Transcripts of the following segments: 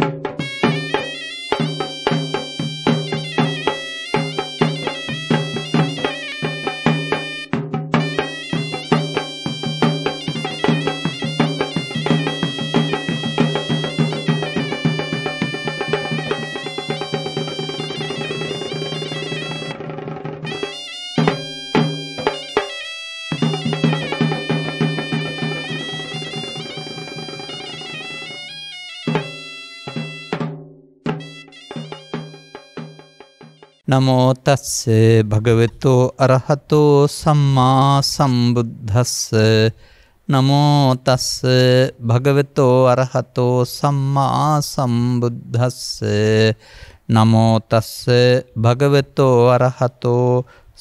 you නමෝ තස්ස භගවතු අරහතෝ සම්මා සම්බුද්දස්ස නමෝ තස්ස භගවතෝ අරහතෝ සම්මා සම්බුද්දස්ස නමෝ තස්ස භගවතෝ අරහතෝ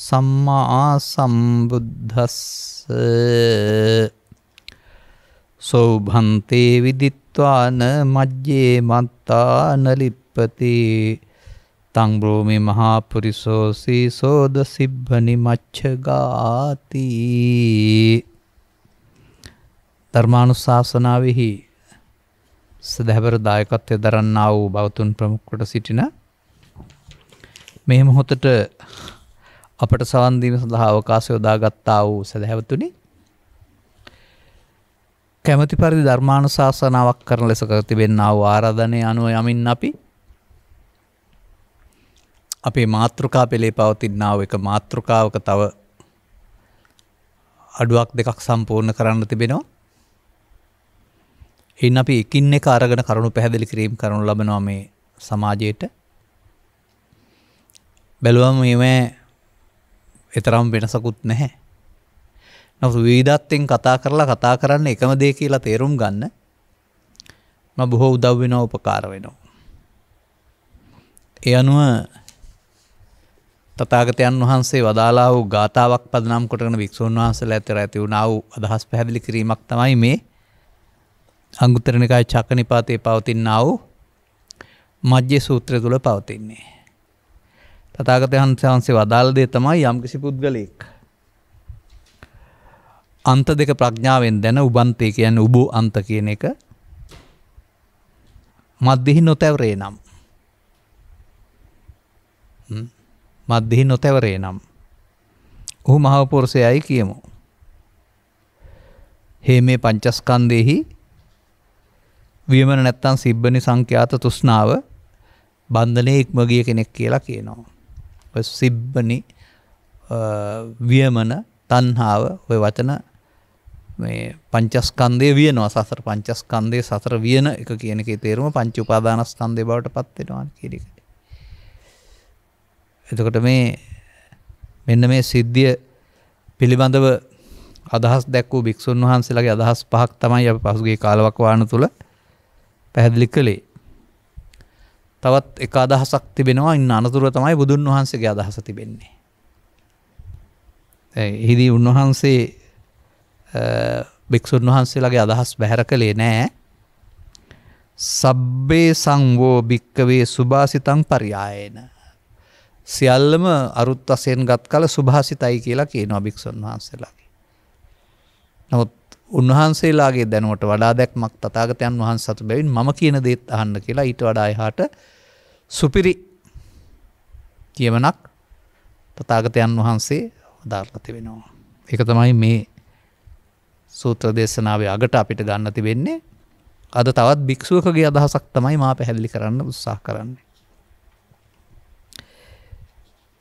සම්මා සම්බුද්දස්ස සෝභන්තේ විදිත්වාන මජ්ජේ මත්තාන ලිප්පති තං බ්‍රෝමි මහාපුරිසෝ සීසෝද සිබ්බනි මච්ඡගාති ධර්මානුශාසනාවෙහි සදහැවර දායකත්වය දරන්නා වූ බෞතුන් ප්‍රමුඛ සිටින මේ මොහොතට අපට සවන් දීම සඳහා අවකාශය යොදාගත්තා වූ සදහැවතුනි කැමැති පරිදි ධර්මානුශාසනාවක් කරන ලෙස කර තිබෙනා වූ ආරාධනය අනුව යමින් අපි අපේ මාතෘකා පෙළේ පවතින්නාව එක මාතෘකාවක තව අඩුවක් දෙකක් සම්පූර්ණ කරන්න තිබෙනවා. එන් අපි එකින් එක අරගෙන කරුණු පැහැදිලි කිරීම් කරනු ලබනවා මේ සමාජයට. බැලුවම මෙම එතරම් වෙනසකුත් නැහැ. නමුත් විවිධත්වෙන් කතා කරලා කතා කරන්න එකම දේ කියලා තේරුම් ගන්න මම බොහෝ උදව් වෙනවා උපකාර වෙනවා. ඒ අනුව තතාගතයන් වහන්සේ වදාලා වූ ගාථාවක් පදනම් කොටගෙන භික්ෂූන් වහන්සේලා ඇතර ඇති වුණා වූ අදහස් පැහැදිලි කිරීමක් තමයි මේ අංගුත්තර නිකාය චක්කනිපාතේ පවතිනා වූ මජ්ජේ සූත්‍රය තුල පවතින්නේ. තථාගතයන් වහන්සේ වදාළ දේ තමයි යම්කිසි පුද්ගලයෙක් අන්ත දෙක ප්‍රඥාවෙන් දැන උබන්තේ කියන්නේ උබෝ අන්ත කියන එක මද්දිහි නොතැවරේ නම් මත්දිහි නොතැවරේ නම්. ඔහු මහවපුරුෂයයි කියමු. හේ මේ පංචස්කන්දයෙහි වියමන නැත්තන් සිබ්බනි සංඛ්‍යාත තුෂ්නාව බන්ධනය ඉක්මගිය කෙනෙක් කියලා කියනවා. සිබ්බනි වියමන තන්හාාව ඔය වචන පංචස්කන්දය වියනවා සසර පංචස්කන්දය සතර වියන එක කියනක තේරුම පංචු උපාදානස්කන්දය බවට පත්වෙනවා කිරික. එතකොට මේ මෙන්න මේ සිද්ධිය පිළිබඳව අදහස් දැක් වූ භික්‍ෂූන් වහන්සේලාගේ අදහස් පහක් තමයි අප පසුගේ කාලවක් වාන තුළ පැහැදිලි කළේ. තවත් එක අදහසක් තිබෙනවා ඉන්න අනතුර තමයි බුදුන් වහන්සේගේ අදහස තිබෙන්නේ. එහිදී උන්වහන්සේ භික්‍ෂූන් වහන්සේලාගේ අදහස් බැහැර කළේ නෑ සබ්බේ සංවෝ භික්කවේ සුභාසිතං පරියායන සියල්ලම අරුත් වසයෙන් ගත් කල සුභාසිතයි කියලා කිය නොභික්ෂන් වහන්සේලාගේ. නමුත් උන්වහන්සේලාගේ දැනුවට වඩා දැක්මක් තතාගතයන් වහන් සතු බැවින් ම කියන දේත් අහන්න කියලා ඊට වඩා එහාට සුපිරි කියවනක් තතාගතයන් වහන්සේ ධර්ගති වෙනවා. එක තමයි මේ සූත්‍ර දේශනාවේ අගට අපිට ගන්න තිබෙන්නේ අද තවත් භික්‍ෂුවකගේ අදහසක් තමයි මා පැහැදිලි කරන්න උත්සාහ කරන්නේ.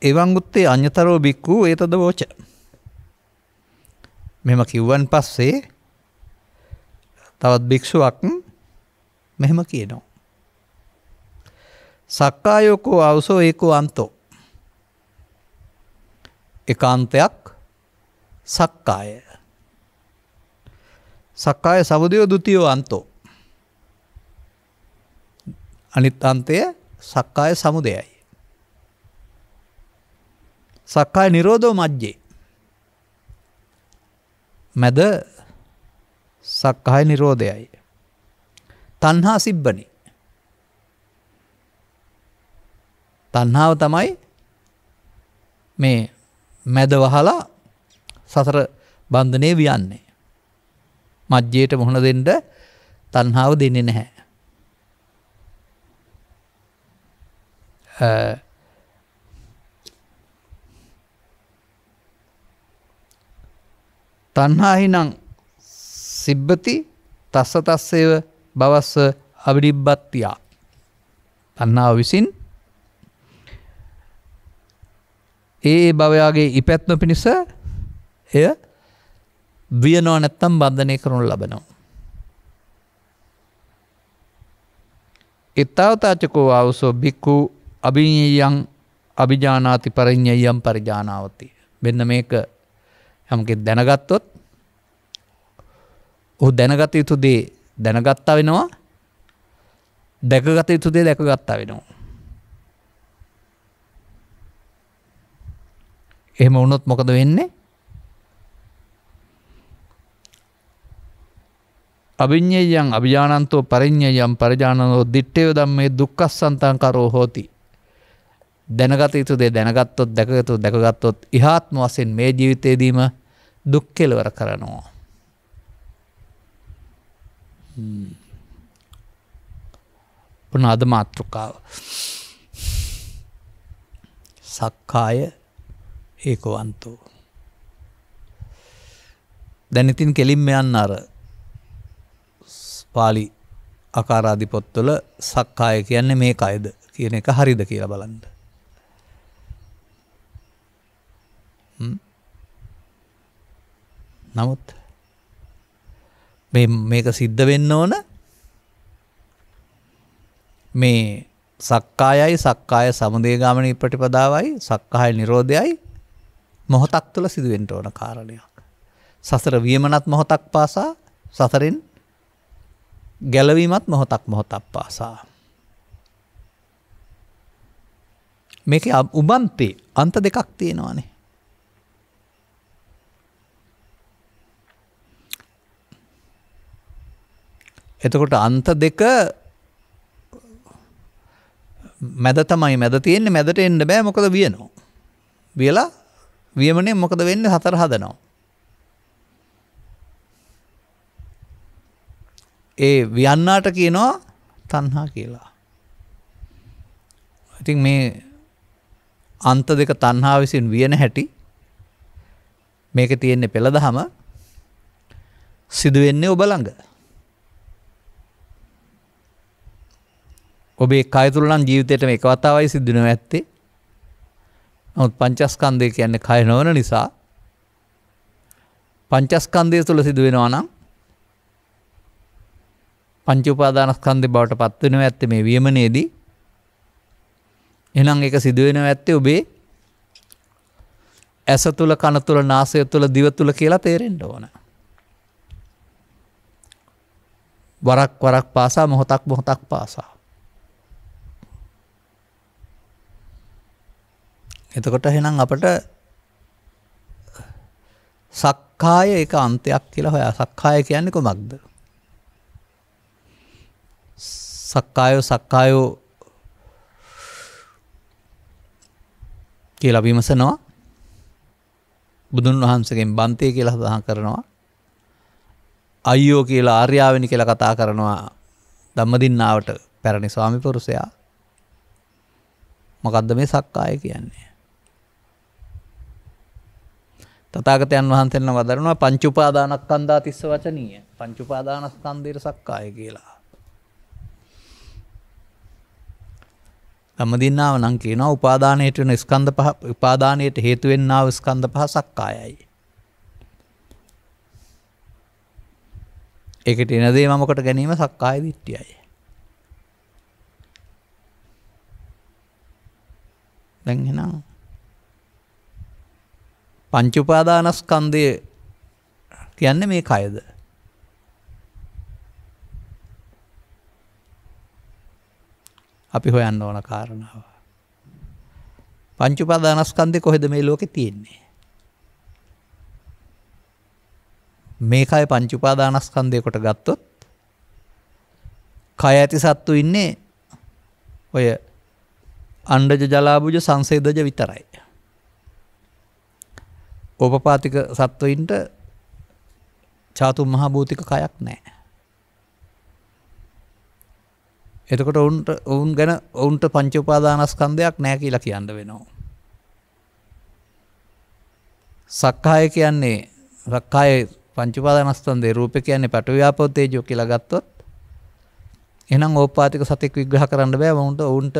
එවංගුත්තේ අඤ්‍යතරෝ බික්කූ ඒතද වෝච මෙම කිව්වන් පස්සේ තවත් භික්ෂුවක් මෙහෙම කියනවා. සක්කායෝකෝ අවසෝ ඒකෝ අන්තෝ. එකාන්තයක් සක්කාය. සක්කාය සබුදයෝ දුතියෝ අන්තෝ. අනිත් අන්තය සක්කාය සමුදයයි. සක්කාය නිරෝධෝ මජ්ජේ. මැද සක්කාය නිරෝධයයි. තන්හා සිබ්බනි. තන්හාාව තමයි මේ මැද වහලා සසර බන්ධනය වියන්නේ. මජ්ජයට මුහුණ දෙන්ට තන්හාාව දෙන්නේ නැහැ. තණ්හාහිනං සිබ්බති තස්ස තස්සේව බවස්ස අවිඩිබ්බත්තියා. තන්නාව විසින් ඒ භවයාගේ ඉපැත්ම පිණිස එය වියනෝ නැත්තම් බන්ධනය කරනු ලබනවා. එත්තාවතාචකෝ අවසෝ බික්කු අභියයන් අභිජානාති පරිඥයම් පරිජානාවති. මෙන්න මේක යමකෙත් දැනගත්තොත් ඔහු දැනගත යුතු දේ දැනගත්තා වෙනවා දැකගත යුතු දේ දැකගත්තා වෙනවා. එහෙම වුණොත් මොකද වෙන්නේ අභිඥයන් අභිජානන්තෝ පරිඥයම් පරිජානනෝ දිට්ඨය ධම්මේ දුක්ඛස්සන්තං කරෝ හෝති දැනගත යුතු දේ දැනගත්තොත් දැකගතොත් දැකගත්තොත් ඉහාත්ම වශයෙන් මේ ජීවිතේදීම දුක් කෙලවර කරනවා. පුන අද මාතෘකාව. සක්කාය ඒකවන්තෝ. දැනඉතින් කෙලින්ම යන්න අර පාලි අකාරාධිපොත්තොල සක්කාය කියන්නේ මේ අයද කියන එක හරිද කියලා බලන්න. නමුත් මේක සිද්ධ වෙන්න ඕන මේ සක්කායයි සක්කාය සමුදේගාමනී ප්‍රටිපදාවයි සක්කාය නිරෝධයයි මොහොතක් තුළ සිදුවෙන්ට ඕන කාරණයක්. සසර වියමනත් මොහොතක් පාසා සසරෙන් ගැලවීමත් මොහොතක් මොහොතක් පාසා. මේක උබන්තේ අන්ත දෙකක් තියෙනවානේ. එතකොට අන්ත දෙක මැද තමයි මැද තියෙන්නේ මැදට එන්න බෑ මොකද වියනවා. වියලා වියමනේ මොකද වෙන්න හතර හදනවා. ඒ වියන්නාට කියනවා තන්හා කියලා. ඉතින් මේ අන්ත දෙක තන්හා විසින් වියන හැටි මේක තියෙන්නේ පෙළදහම සිදුවෙන්නේ ඔබ ළඟ. ඔබේ කය තුල නම් ජීවිතේට මේක වතාවයි සිද්ධ වෙනවා ඇත්තේ. නමුත් පංචස්කන්ධය කියන්නේ කය නොවන නිසා පංචස්කන්ධය තුල සිදු වෙනවා නම් පංච උපාදානස්කන්ධේ බවට පත් වෙනවා ඇත්තේ මේ වියමනේදී. එහෙනම් ඒක සිදු වෙනවා ඇත්තේ ඔබේ ඇස තුල කන තුල නාසය තුල දිව තුල කියලා තේරෙන්න ඕන. වරක් වරක් පාසා මොහොතක් මොහොතක් පාසා එතකොට එහෙනම් අපට සක්කාය එක අන්තයක් කියලා හොයා සක්කාය කියන්නේ කොමක්ද? සක්කායෝ සක්කායෝ කියලා විමසනවා. බුදුන් වහන්සේගෙන් බන්තේ කියලා සඳහන් කරනවා. අයියෝ කියලා ආර්යාවෙනි කියලා කතා කරනවා ධම්මදින්නාවට පැරණි ස්වාමි පුරුෂයා. මොකද්ද මේ සක්කාය කියන්නේ? තතාගතයන් වහන්සෙන්න වදරනවා පංචුපාදානක් කන්දා තිස්ස වචනීය පංචුපාදානස්කන්දීර සක්කාය කියලා. දමදින්නාව නම් කියනවා උපාදානයට වෙන ස්කන්ධ පහ උපාදානයට හේතු වෙන්නාව ස්කන්ධ පහ සක්කායයි. ඒකට එන දේ මම කොට ගැනීම සක්කාය දිට්ඨියයි. දැන් එහෙනම් පංචුපාදානස්කන්දය කියන්න මේ කයද. අපි හොයන්න ඕන කාරණාව. පංචුපාදානස්කන්දය කොහෙද මේ ලෝකෙ තියෙන්නේ. මේකයි පංචුපාදානස්කන්දය කොට ගත්තොත් කය ඇති සත්තු ඉන්නේ ඔය අණ්ඩජ ජලාභුජ සංසේදජ විතරයි. ඕපපාතික සත්වයින්ට චාතුම් මහා භූතික කයක් නෑ. එතකොට ඔවුන්ට ඔවුන් ගැන ඔවුන්ට පංචුපාදානස්කන්ධයක් නෑ කියලා කියන්න වෙනවා. සක්කාය කියන්නේ රක්කාය පංචුපාදනස්තන්දේ රූප කියන්නේ පටව්‍යාපෝතේජෝ කියලා ගත්තොත් එහෙනම් ඕපපාතික සතෙක් විග්‍රහ කරන්න බෑ වුන්ට ඔවුන්ට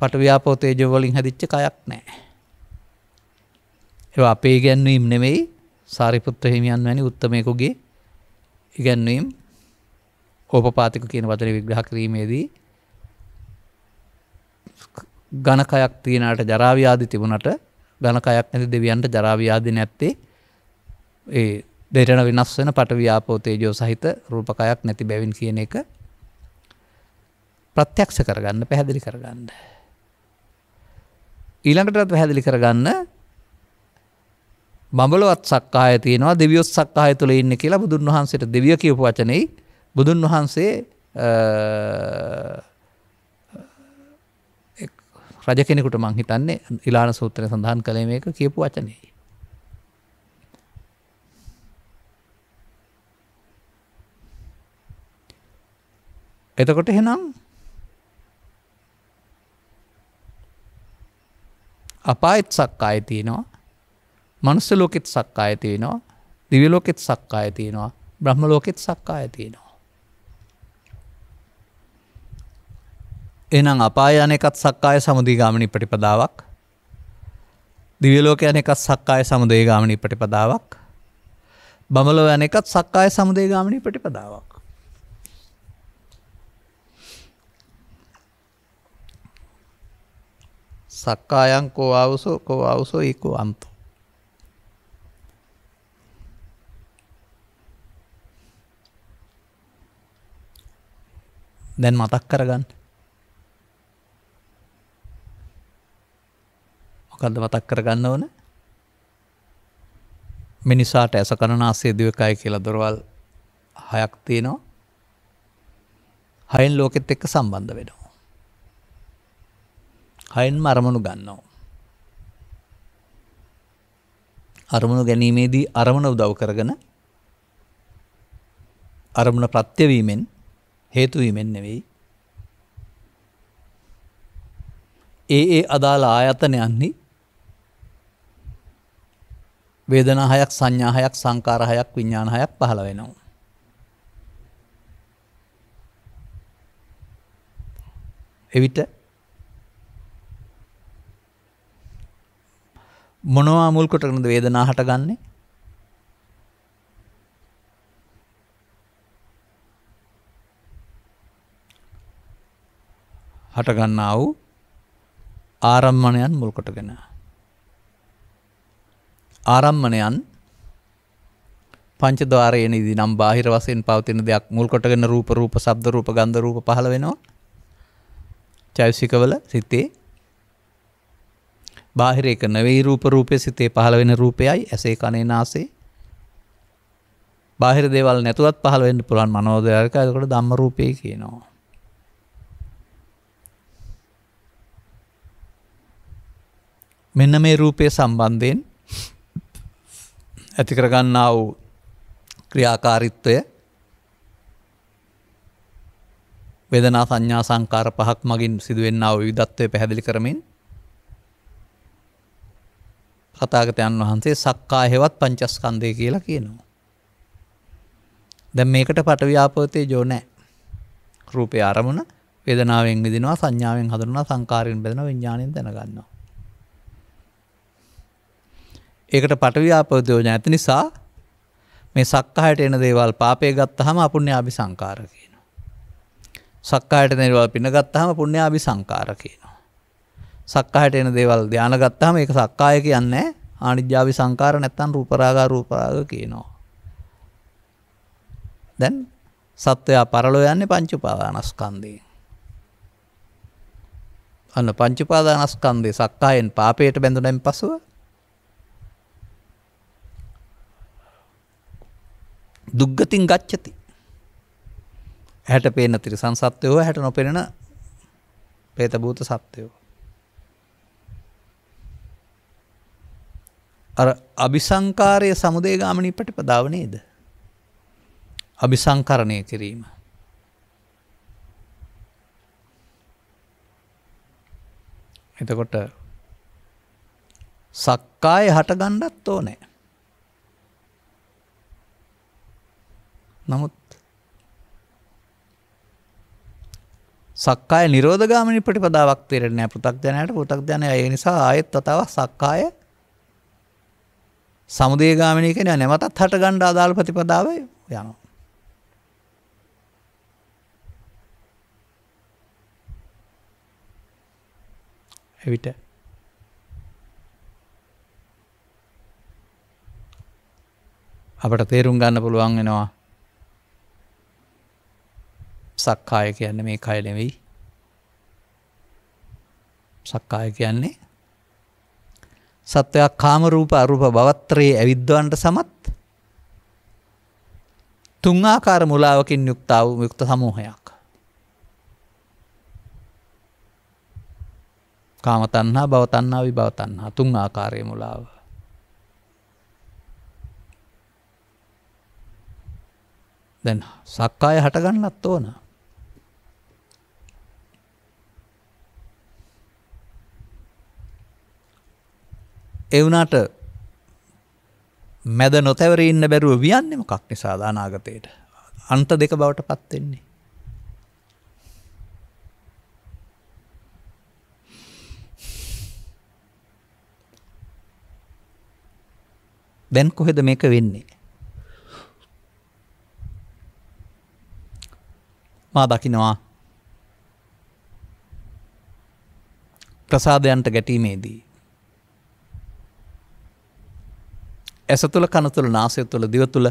පටව්‍යාපෝතේජෝ වලින් හැදිච්ච කයක් නෑ. ඒ අපේ ඉගැන්වීම් නෙමෙයි සාරිපුත්‍ර හිමියන් වැනි උත්තමයකුගේ ඉගැන්වීම් ඕපපාතික කියන වචන විග්‍රහ කිරීමේදී ගණකයක් තියෙනට ජරාව්‍යාදි තිබුණට ගණකයක් නැති දෙවියන්ට ජරාව්‍යාදි නැත්තේ ඒ දෙටන වෙනස් වෙන පට ව්‍යාපෝතේජෝ සහිත රූපකයක් නැති බැවින් කියන එක ප්‍රත්‍යක්ෂ කරගන්න පැහැදිලි කරගන්න. ඊළඟටත් පැහැදිලි කරගන්න බඹලොවත් සක්කාය තියෙනවා දෙවියොත් සක්කාය තුළ ඉන්න කියලා බුදුන් වහන්සේට දෙවිය කියපු වචනෙයි බුදුන් වහන්සේ රජ කෙනෙකුට මං හිතන්නේ ඉලාන සූත්‍රය සඳහන් කළේ මේක කියපු වචනෙයි. එතකොට එහෙනම් අපායත් සක්කාය තියෙනවා මනුස්ස ලෝකෙත් සක්කා ඇතියෙනවා දිවිලෝකෙත් සක්කා ඇතියෙනවා බ්‍රහ්ම ලෝකෙත් සක්කා ඇතියෙනවා. එනම් අපායන එකත් සක්කාය සමුදීගාමනි ප්‍රටිපදාවක් දිවිලෝක යන එකත් සක්කාය සමුදේගාමනී ප්‍රටිපදාවක් බමලෝ යන එකත් සක්කාය සමුදේගාමනී ප්‍රටිපදාවක්. සක්කායන් කෝ අවුසෝ කෝ අවුසෝ ඒකෝ අන්තෝ දැන් මතක් කරගන්න මොකක්ද මතක් කරගන්න ඕන මිනිසාට ඇස කණනාසේ දිවකයි කියලා දොරවල් හයක් තියෙනවා හයින් ලෝකෙත් එක්ක සම්බන්ධ වෙනවා හයින්ම අරමුණු ගන්නවා අරමුණු ගැනීමේදී අරමුණ උදව් කරගෙන අරමුණ ප්‍රත්‍යවීමෙන් හේතුවීමෙන් නෙවෙයි. ඒ ඒ අදාළ ආයතනයන්නේ වේදනාහයක් සංඥාහයක් සංකාරහයක් විඤ්ඥාණහයක් පහළ වෙනවා. එවිට මොනවා මුල්කොටකනද වේදනා හට ගන්නේ හටගන්නා වූ ආරම්මණයන් මුල්කොටගෙන. ආරම්මණයන් පංචදවාරයනේදී නම් බාහිර වසයෙන් පවතින දෙයක් මුල් කොටගෙන රූප රූප සබ්ද රූප ගන්ධ රූප පහළ වෙනවා චෛසිකවල සිතේ බාහිර එක නෙවෙයි රූප රූපය සිතේ පහළ වෙන රූපයයි ඇසේ කනේ නාසේ බාහිර දේවල් නැතුවත් පහළ වෙන්න පුළුවන් මනෝදයක එතකොට ධම්ම රූපය කියනවා මෙන්න මේ රූපය සම්බන්ධයෙන් ඇතිකරගන්නා වූ ක්‍රියාකාරිත්වය වෙදනා සංඥා සංකාර පහක් මගින් සිදුවෙන්නාව විදත්වය පැහැදිලි කරමින් කතාගතයන් වහන්සේ සක්කා හෙවත් පංචස්කන්දය කියලා කියනවා. දැ මේකට පටව්‍යාපතය ජෝනෑ රූපය අරමුණ වෙදනාවෙන් විදිනවා සංඥාවෙන් හඳරුණ සංකාරයෙන් බෙදෙන විඥානයෙන් දැනගන්නවා. ඒකට පටවි්‍යාපදෝජන ඇති නිසා මේ සක්කහයට එන දේවල් පාපය ගත්තහම අපුුණ්‍යාභි සංකාර කියනවා. සක්කායට නිර්වල් පින ගත්තහම පුුණ්‍යාභි සංකාර කියනවා. සක්කහට එන දේවල් ධ්‍යාන ගත්තහම එක සක්කාය කියන්න ආනිජ්‍යාවි සංකාර නැත්තන් රූපරාගා රූපරාග කියනවා. දැන් සත්වයා පරලෝ යන්නේ පංචුපාදානස්කන්දී. අන්න පංචුපාදානස්කන්දේ සක්කායෙන් පාපයට බැඳුනෙන් පසුව දුග්ගතින් ගච්චති. හැට පේන තිරි සංසත්වයෝ හැට නොපෙනෙන පේතභූත සත්‍යයෝ. අ අභිසංකාරය සමුදේ ගාමනී පටිපදාවනේද. අභිසංකරණය කිරීම. එතකොට සක්කාය හටගණ්ඩත් ඕනෑ. නමුත් සක්කාය නිරෝධගාමනි ප්‍රතිපදාවක් තේරෙන්නේ නැහැ පෘථග්ජනයට පෘථග්ජනය ඒ නිසා ආයෙත් වතාවක් සක්කාය සමුදේගාමිනී කියන නැවතත් හට ගන්න අදාළ ප්‍රතිපදාව යනවා. එවිට අපට තේරුම් ගන්න පුළුවන් වෙනවා සක්කාය කියන්න මේ කය නෙවෙයි සක්කාය කියන්නේ සත්වයක් කාමරූප අරුප බවත්‍රයේ ඇවිද්වන්ට සමත් තුංආකාර මුලාවකින් යුක්තාව යුක්ත සමූහයක් කාමතන්හා බවතන්නා විභවතන්හා තුන් ආකාරය මුලාව දැන් සක්කාය හටගන්නත් ඕනා එවනාට මැද නොතැවරඉන්න බැරුව වියන්නෙම කක් නිසා දානාගතයට අන්ත දෙක බවට පත්වෙෙන්නේ. දැන් කොහෙද මේක වෙන්නේ. මා දකිනවා ප්‍රසාදයන්ට ගැටීමේදී ඇස තුළ කන තුළ නාසය තුළ දිව තුළ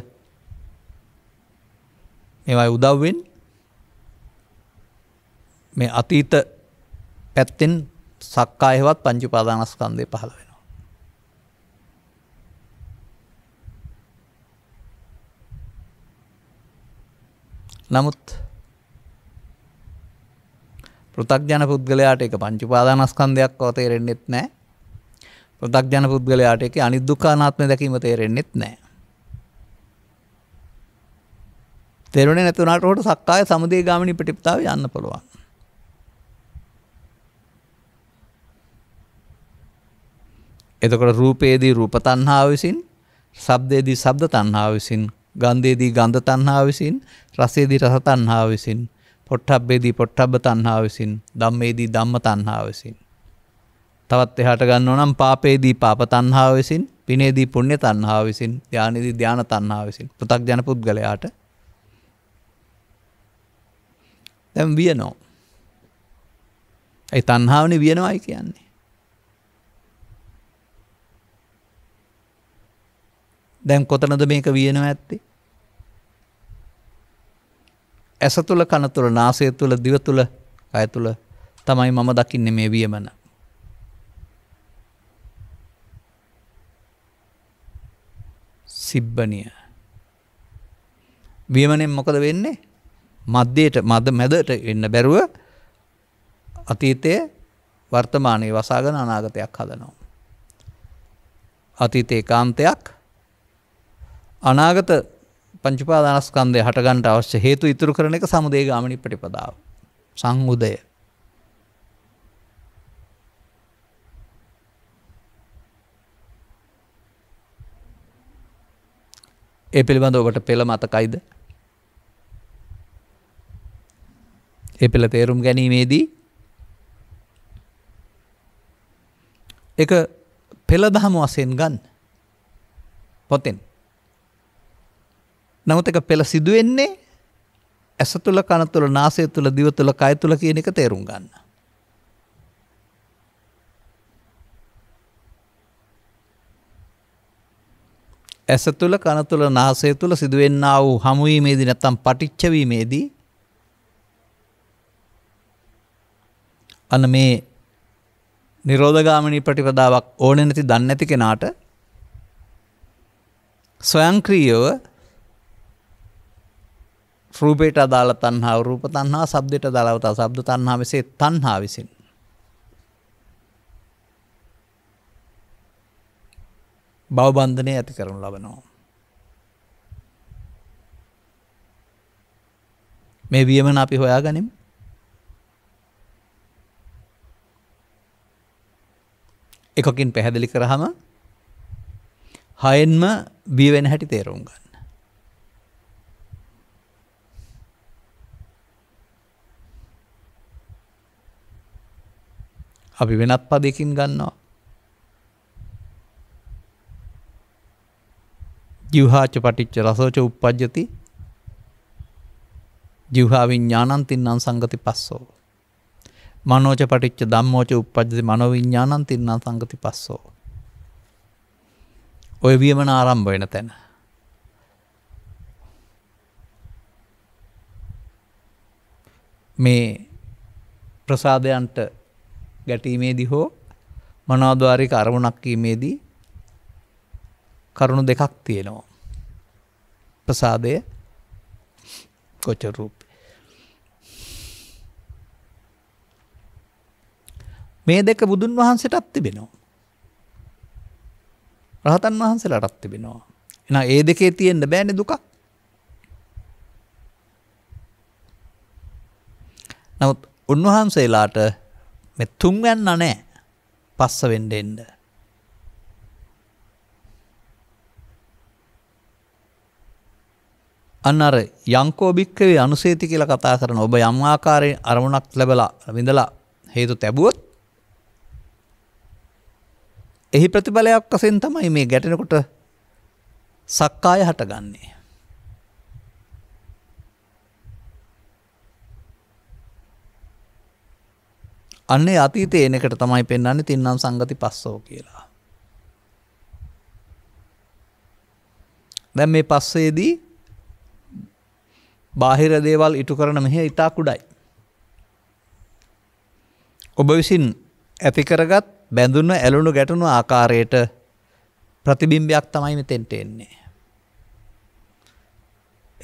මේවයි උදව්වෙන් මේ අතීත පැත්තෙන් සක්කායවත් පංචුපාදානස්කන්දය පහළ වෙනවා. නමුත් පෘතක්ජන පුද්ගලයාට එක පංචුපාදානස්කන්ධයක් අවතේරෙන්නෙත් නෑ පෘථග්ජන පුද්ගලයාට එක අනිදුකානාත්ම දැකීම තේරෙන්නෙත් නෑ. තෙරුණ නැතුනට හොට සක්කාය සමුදේ ගාමිණි පිටිපතාව යන්න පුළුවන්. එතකොට රූපයේදී රූප තණ්හාව විසින්, ශබ්දයේදී ශබ්ද තණ්හාව විසින්, ගන්ධයේදී ගන්ධ තණ්හාව විසින්, රසයේදී රස තණ්හාව විසින්, පොට්ටබ්බේදී පොට්ටබ්බ තණ්හාව විසින්, ධම්මේදී ධම්ම තණ්හාව විසින් තවත් එහට ගන්න නම් පාපේදී පාප තන්හාාව විසින් පිනේදී පුුණ්‍ය තන්හාාව විසින් ධ්‍යානදී ධ්‍යාන තන්හාාව විසින් පතක් ජන පුද්ගලයාට තැම් වියනෝ ඇයි තන්හාාවනි වියනවායි කියන්නේ දැම් කොතනද මේක වියනවා ඇත්තේ ඇස තුළ කන තුළ නාසය තුළ දිව තුළ අය තුළ තමයි මම දකින්න මේ වියමන සිබ්බනිය. වියමනෙන් මොකද වෙන්නේ මධ්‍යයට මද මැදට එන්න බැරුව අතීතය වර්තමානයේ වසාගන අනාගතයක් හදනවා. අතීතේ කාන්තයක් අනාගත පංචිපාදානස්කන්දය හටගන්ට අවශ්‍ය හේතු ඉතුරු කරන එක සමුදේ ගාමනි ප්‍රටිපදාව සංහුදය ඒ පිළිබඳ ඔබට පෙළ මතකයිද. ඒ පෙළ තේරුම් ගැනීමේදී එක පෙළ දහම වසයෙන් ගන්න පොතෙන්. නමුත් එක පෙළ සිදුවෙන්නේ ඇස තුළ කන තුළ නාසය තුළ දිව තුළ කය තුළ කියන එක තේරුම් ගන්න. ඇස තුළ කන තුළ නාසය තුළ සිදුවෙන්නා වූ හමුවීමේදී නැත්තම් පටිච්ච වීමේදී අන්න මේ නිරෝධගාමිනී ප්‍රතිපදාවක් ඕනේ නැති දන්නේ නැති කෙනාට ස්වයංක්‍රීයව රූපයට අදාළ තණ්හාව රූප තණ්හා, ශබ්දයට අදාළව තණ්හා, ශබ්ද තණ්හා විසේ තණ්හා විසින් බවබන්ධනය ඇති කරනු ලබනවා. මේ වියමන අපි හොයා ගනිම් එකකින් පැහැදිලි කරහම හයෙන්ම බියවෙන හැටි තේරුම් ගන්න. අපි වෙනත් පදයකින් ගන්නවා ජිවහාච පටිච්ච රසෝච උප්පජ්ජති ජිවහාවින් ඥානන්තින්නන් සංගති පස්සෝ. මනෝච පටිච්ච දම්මෝච උපද්ජති මනොවිඤ්ඥානන්තින්නා සංගති පස්සෝ. ඔය වියමන ආරම්භ වෙන තැන. මේ ප්‍රසාදයන්ට ගැටීමේදි හෝ මනවාදවාරික අරමුණක්කීමේදී කරුණු දෙකක් තියෙනවා. ප්‍රසාදය කොචරූප. මේ දෙක බුදුන් වහන්සේටත් තිබෙනවා. රහතන් වහන්සේලාටත් තිබෙනවා. එන ඒ දෙකේ තියෙන්න බෑන දුකක්. නමුත් උන්වහන්සේලාට මෙ තුන්වැන්න නෑ පස්ස වෙන්ඩෙන්ඩ. අන්න අර යංකෝ භික්කවේ අනුසේති කියලා කතා කරන ඔබ යම් ආකාරයෙන් අරමුණක් ලැබලා විඳලා හේතු තැබුවොත් එහි ප්‍රතිඵලයක් වශයෙන් තමයි මේ ගැටෙනකොට සක්කාය හටගන්නේ. අන්නේ අතීතයේ එන එකට තමයි පෙන්වන්නේ තින්නම් සංගති පස්සෝ කියලා. දැන් මේ පස්සේදී බාහිර දේවල් ඉටු කරන මෙහ ඉතා කුඩයි. ඔබ විසින් ඇතිකරගත් බැඳුන්න ඇලුණු ගැටුණු ආකාරයට ප්‍රතිබිම්බයක් තමයි මෙතෙන්ට එන්නේ.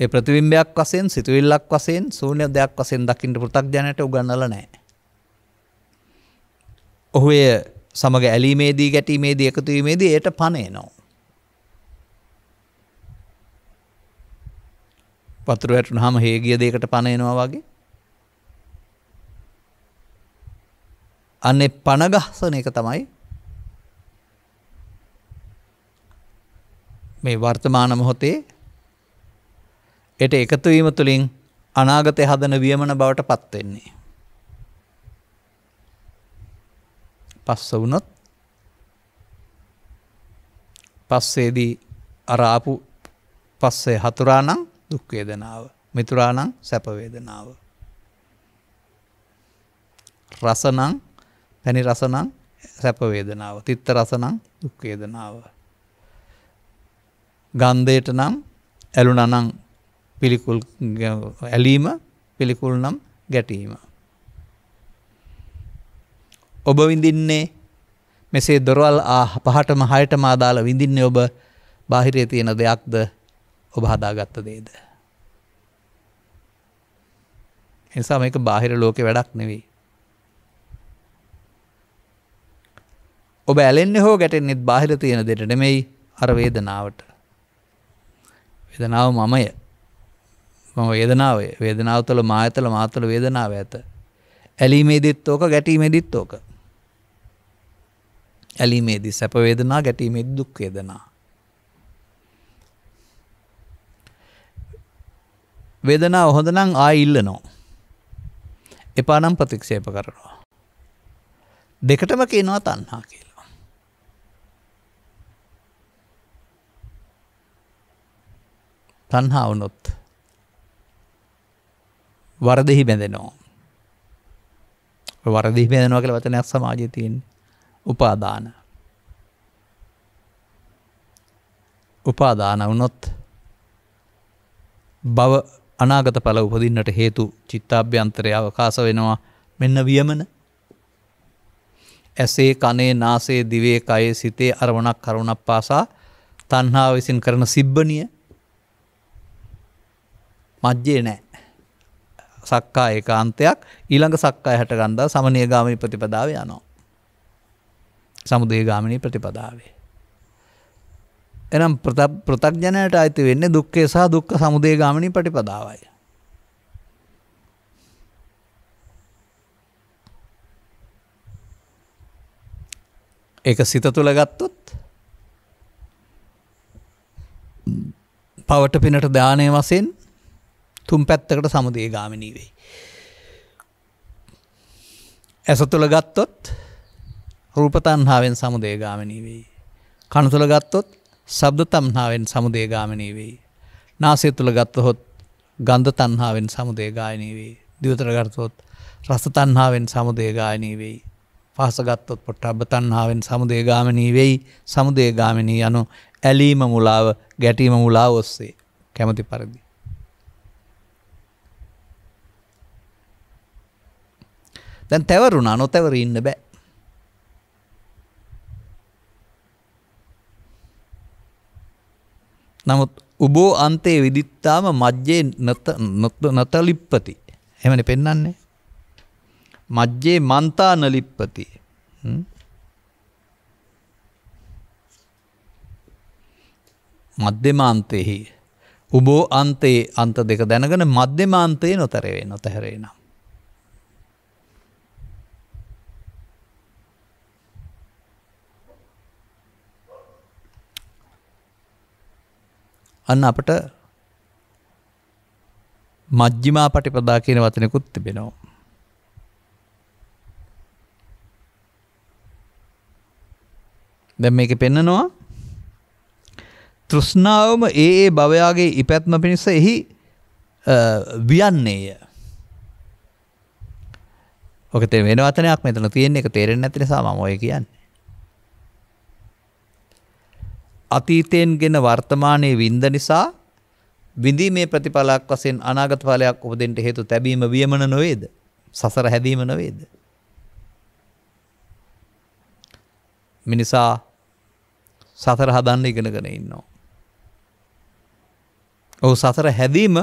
ඒ ප්‍රතිවිම්බයක් වසයෙන් සිතුවිල්ලක් වසයෙන් සූනය දෙයක් වසෙන් දකිින්ට පෘතක් ජනයට උගන්නල නෑ. ඔහු එය සමඟ ඇලිමේදී ගැටීමේදී එකතුවීමේදී එයට පනේ නෝ. වතුර වැටුනහම හේගිය දෙයකට පණ එනවා වගේ. අන්නේ පණ ගහසන එක තමයි මේ වර්තමාන මොහොතේ එට එකතු වීම තුළින් අනාගතය හදන වියමන බවට පත්වෙන්නේ. පස්ස වුනොත් පස්සේදී අරාපු පස්සේ හතුරානං දුක්වේදනාව. මිතුරානං සැපවේදනාව. රසනං පැණි රසනං සැපවේදනාව. තිත්ත රසනං දුක්වේදනාව. ගන්දයට නම් ඇලුනනං පිළිකුල් ඇලීම පිළිකුල් නම් ගැටීම. ඔබ විඳින්නේ මෙසේ දොරවල් පහටම හයටම අදාළ විඳින්නේ ඔබ බාහිරය තියෙන දෙයක්ද ඔබ හදාගත්ත දේද. එනිසා මේක බාහිර ලෝකෙ වැඩක් නෙවෙයි. ඔබ ඇලෙන්න හෝ ගැටෙන්නෙත් බාහිර තියෙන දෙට නෙමෙයි අර වේදනාවට. වේදනාව මමය. මම වේදනාවේ වේදනාව තුළ මායතල මාතල වේදනාව ඇත. ඇලීමේදෙත් ඕක ගැටීමේදෙත් ඕක. ඇලීමේදී සැප වේදනා ගැටීමේදී දුක් වේදනා. වේදනාව හොඳනම් ආය ඉල්ලනෝ. එපානම් ප්‍රතික්ෂේප කරනවා. දෙකටම කියනවා තන්හා කියලා. තන්හාවනොත් වරදෙහි බැඳෙනෝ. වරදිහි බැඳෙනවා කළ වචනයක් සමාජය තියෙන් උපාදාන. උපාදාන වනොත් බව අනාගත පල උපදින්නට හේතු චිත්තාභ්‍යන්තරය අවකාස වෙනවා මෙන්න වියමන ඇසේ කනේ නාසේ දිවේ කයේ සිතේ අරවණක් කරුණක් පාසා තන්හා විසින් කරන සිබ්බනිය මජ්ජේ නෑ සක්කා ඒකාන්තයක් ඊළඟ සක්කා හැට ගන්දා සමනය ගාමී ප්‍රතිපදාව යනවා. සමුදේ ගාමිණී ප්‍රතිපදාවේ. එනම් ප්‍රතක්ජනයට අයිති වෙන්නේ දුක්කේ සහ දුක්ක සමුදේ ගාමනී පටිපදාවයි. ඒක සිත තුළ ගත්තොත් පවට පිනට දානය වසයෙන් තුම් පැත්තකට සමුදේ ගාමිණී වෙයි. ඇස තුළ ගත්තොත් රූපතන්හාාවෙන් සමුදේ ගාමිණී වෙයි. කණු තුළ ගත්තොත් සබ්ද තම්හාාවෙන් සමුදේ ගාමනී වෙයි. නාසය තුළ ගත්තහොත් ගන්ධ තන්හාාවෙන් සමුදේ ගායනී වෙයි. දියවතරගත්තොත් රස තන්හාාවෙන් සමුදේ ගායනී වෙයි. පහසගත්තොත් පොට අබ තන්හාාවෙන් සමුදේ ගාමනී වෙයි සමුදේ ගාමිනී යනු ඇලීම මුලාව ගැටීම මුලා ඔස්සේ කැමති පරදි. දැන් තැවරුණා නොතැවර ඉන්න බෑ නමුත් උබෝ අන්තයේ විදිත්තාම මජ්ජේ නොතලිප්පති එමන පෙන්නන්නේ. මජ්ජේ මන්තා නලිප්පති. මධ්‍යමාන්තයෙහි. උබෝ අන්තයේ අන්ත දෙක දැනගෙන මධ්‍යමාන්තයේ නොතරවේ නොතැරේ නම්. අන්න අපට මජ්ජිමා පටිපදා කියන වචනකුත් තිබෙනවා. දැම් මේක පෙන්නනවා තෘෂ්ණාවම ඒ ඒ භවයාගේ ඉපැත්ම පිණිස එහි වියන්නේය. ඕක තේ වෙන වතනයක් මෙතන තියෙන එක තේරෙන් ඇති නිසා මම ඔය කියන්නේ. අතීතයෙන් ගෙන වර්තමානයේ වින්ද නිසා විඳීමේ ප්‍රතිඵලක් වසයෙන් අනාගත පලයක් ඔබදෙන්ට හේතු තැබීම වියමන නොවේද සසර හැදීම නොවේද. මිනිසා සතර හදන්න ඉගෙනගෙන ඉන්නවා. ඔහු සසර හැදීම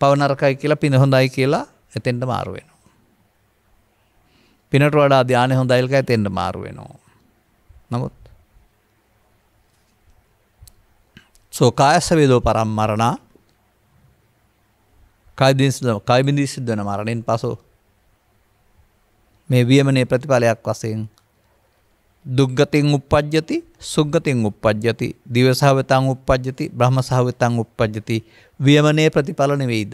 පවනරකයි කියලා පින හොඳයි කියලා එතෙන්ට මාරුවෙනවා. පිනට වඩා ධ්‍යානය හොඳයිල්ක ඇතෙන්ට මාරුවෙනවා. නමුත් సో కాయసవేదో పరం మరణ කයිදිසිද කයිබිඳී සිද්ධන මරණින් පසු මේ වියමනේ ප්‍රතිඵලයක් වසයෙන් දුග්ගතින් උපද්ජති සුග්ගතින් උපද්ජති දිවසාාවතං උපද්ජති බ්‍රහම සහවිතං උපද්ජති වියමනේ ප්‍රතිඵලන වෙයිද.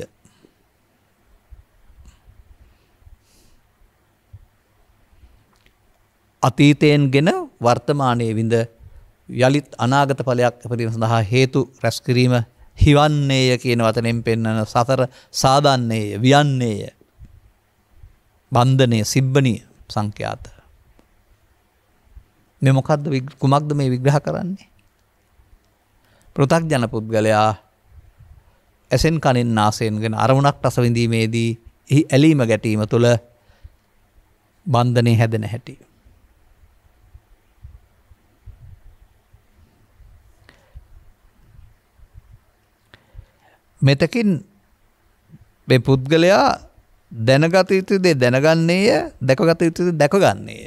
අතීතයෙන් ගෙන වර්තමානය විඳ යළිත් අනාගත පලයක් පැරීම සඳහා හේතු රැස්කිරීම හිවන්නේය කියන වතනෙන් පෙන්නන සතර සාධන්නේය වියන්නේය බන්ධනය සිබ්බනය සංඛ්‍යාත. මෙමොකක්ද කුමක්ද මේ විග්‍රහ කරන්නේ. පෘතක් ජන පුද්ගලයා ඇසෙන් කනින් නාසයෙන්ගෙන අරමුණක් රසවිඳීමේදී එහි ඇලීම ගැටීම තුළ බන්ධනය හැදෙන හැටිය. මෙතකින් මේ පුද්ගලයා දැනගත යුතු දේ දැනගන්නේය දැකගත යුතු දැකගන්නේය.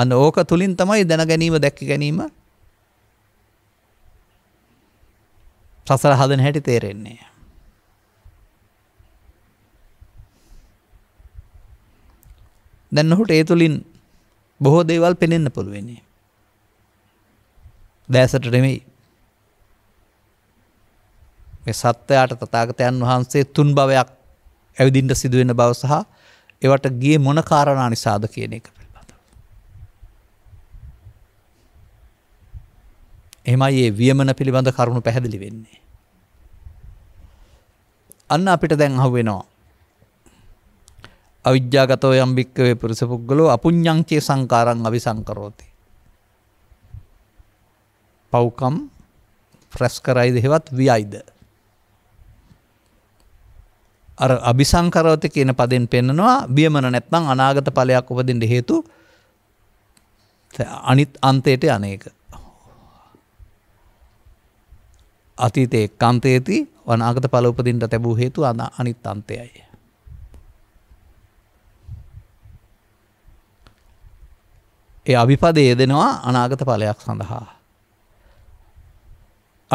අන්න ඕක තුළින් තමයි දැන ගැනීම දැක්ක ගැනීම සසර හදන හැටි තේරෙන්නේ. දැන් ඔහුට ඒ තුළින් බොහෝ දේවල් පෙනෙන්න පුළුවනි. දෑසට නෙමෙයි මේ සත්වයාට තතාගතයන් වහන්සේ තුන් භවයක් ඇවිදින්ට සිදුවෙන බව සහ එවට ගිය මොන කාරණා නිසාද කියන එක පිළිබඳ. එමයි ඒ වියමන පිළිබඳ කරුණු පැහැදිලි වෙන්නේ. අන්න අපිට දැන් හුවෙනවා. අවිද්‍යාගතෝ යම්භික්කවේ පුරුස පුද්ගලෝ අපුං්ඥංචේ සංකාරං අවි සංකරෝති. පව්කම් ප්‍රැස් කරයිද හෙවත් වියයිද. අර අභිසංකරවත කියන පදෙන් පෙන්නනවා බියමන නැත්නම් අනාගත ඵලයක් උපදින්න හේතු අනිත් අන්තයට අනේක අතීතයේ කන්තේති වනාගත ඵල උපදින්නට ලැබූ හේතු අනිත් අන්තයයි ඒ අභිපදය යෙදෙනවා අනාගත ඵලයක් සඳහා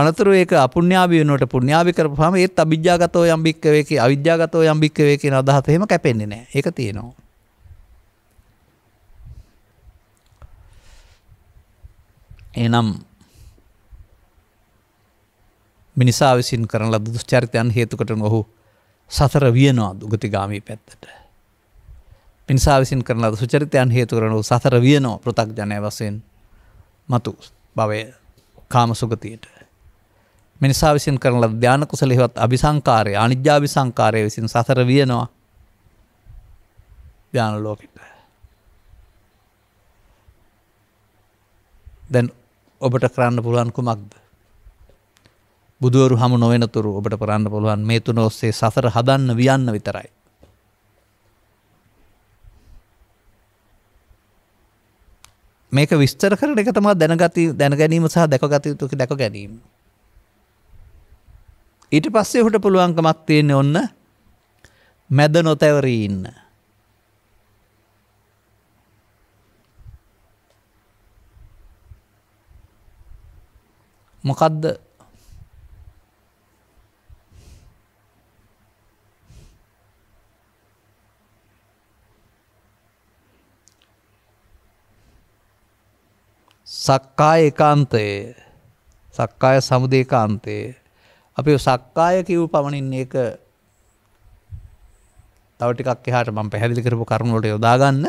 අනතුරු ඒක අපුණ්‍යාභි වෙනුවට පුණ්‍යාභි කරපුවාම ඒත් අවිජ්ජාගතෝ යම් භික්කවේ කිය අවිජ්ජාගතෝ යම් භික්කවේ කියන අදහස එහෙම කැපෙන්නේ නැහැ. ඒක තියෙනවා. එනම් මිනිසා විසින් කරන ලද දුෂ්චරිතයන් හේතු කොටන ඔහු සතර වියනවා දුගතිගාමී පැත්තට. මිනිසා විසින් කරන ලද සුචරිතයන් හේතු කරන ඔහු සතර වියනවා පෘථග්ජනය වශයෙන් මතු භවය කාම සුගතියට. මිනිසා විසින් කරන ලද ධ්‍යාන කුසලෙහිවත් අபிසංකාරය අනිජ්ජාභි සංකාරය විසින් සසර වියනවා ධ්‍යාන ලෝකෙට. දැන් ඔබට කරන්න පුළුවන් කුමක්ද? බුදුවරු හමු නොවෙනතුරු ඔබට කරන්න පුළුවන් මේ තුන ඔස්සේ සසර හදන්න වියන්න විතරයි. මේක විස්තර කරන එක තමා දැනගති දැන ගැනීම සහ දැකගත යුතු දැක ගැනීම. ඊට පස්සේ හුට පුළුවන්කමක් තියෙන ඔන්න මැද නොතැවරී ඉන්න. මොකක්ද සක්කාය ඒකාන්තයේ සක්කාය සමුදේකාන්තයේ අපි සක්කාය කිව් පමණින් ඒක තවටිකක් එහාට මම පැහැදිලි කරපු කරුණුලට යොදාගන්න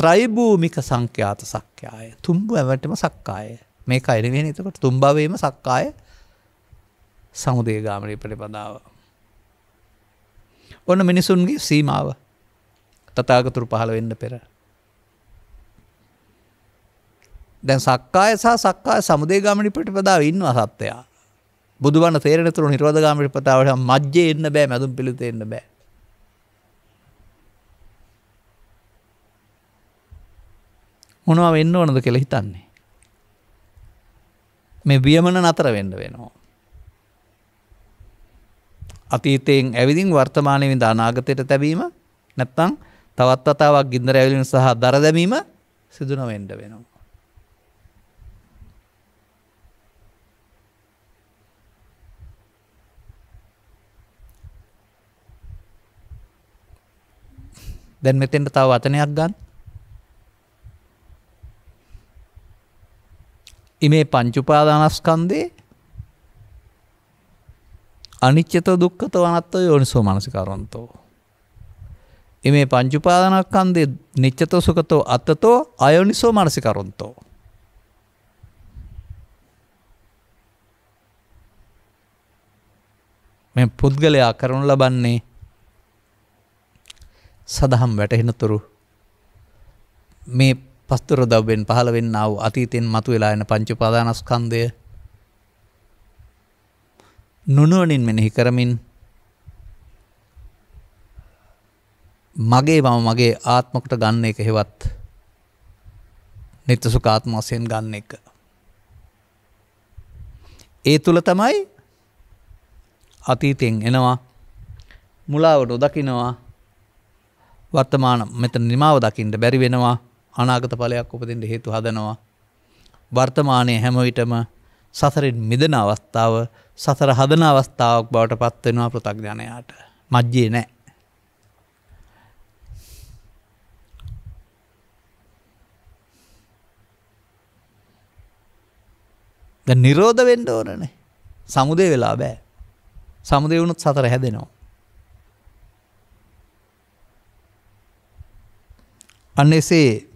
ත්‍රයිභූමික සංඛ්‍යාත සක්්‍යයාය තුම්බ ඇවටම සක්කාය මේ අයිරවෙන එතකට තුම්බවීම සක්කාය සමුදේගාමරී පටිපදාව. ඔන්න මිනිසුන්ගේ සීමාව තතාගතුරු පහළ වෙන්න පෙර දැන් සක්කාය සහ සක්කාය සමුදේ ගාමිනී ප්‍රතිපදාව ඉන්නවා සත්‍යයා. බුදුබණ තේරෙන තුරු නිරෝධ ගාමිනී ප්‍රතිපදාවට මජ්ජේ එන්න බෑ මැදුම් පිළිතේ එන්න බෑ. මොනවා වෙන්න ඕනද කියලා හිතන්නේ. මේ වියමන නතර වෙන්න වෙනවා. අතීතයෙන් ඇවිදින් වර්තමානය විඳ අනාගතයට තැබීම නැත්තං තවත් අතාවක් ගින්දර ඇවිලින් සහ දර දැමීම සිදුන වෙන්ඩ වෙනවා. දැන් මෙතෙන්ට තව වතනයක් ගන්න. ඉමේ පංච උපාදානස්කන්ධේ අනිච්චතෝ දුක්ඛතෝ අනත්තෝ යෝනිසෝ මනසිකරන්තෝ. ඉමේ පංච උපාදානස්කන්ධේ නිච්චතෝ සුඛතෝ අත්තතෝ අයෝනිසෝ මනසිකරන්තෝ. මේ පුද්ගලයා කරනු ලබන්නේ සදහම් වැටහෙනතුරු මේ පස්තුර දව්බෙන් පහළ වෙන්න වූ අතීතයෙන් මතු වෙලා එන පංච පාදානස්කන්දය නුනුවනින් මෙනෙහි කරමින් මගේ මම මගේ ආත්මකට ගන්න එක හෙවත් නිත්‍ය සුඛාත්ම වශයෙන් ගන්න එක. ඒ තුල තමයි අතීතයෙන් එනවා මුලාවට උදකින්නවා වර්තමාන මෙතන නිමාව දකිින්ට බැරි වෙනවා අනාගත පලයක් උපදින්ට හේතු හදනවා. වර්තමානය හැමවිටම සසරින් මිදන අවස්ථාව සසර හදන අවස්ථාවක් බවට පත්වෙනවා පෘතක්ජනයාට මජ්ජේ නෑ. නිරෝධ වෙන්ඩ ඕනනේ සමුදේ වෙලා බෑ සමුදේ වුණුත් සතර හැදෙනවා. අන්න එසේ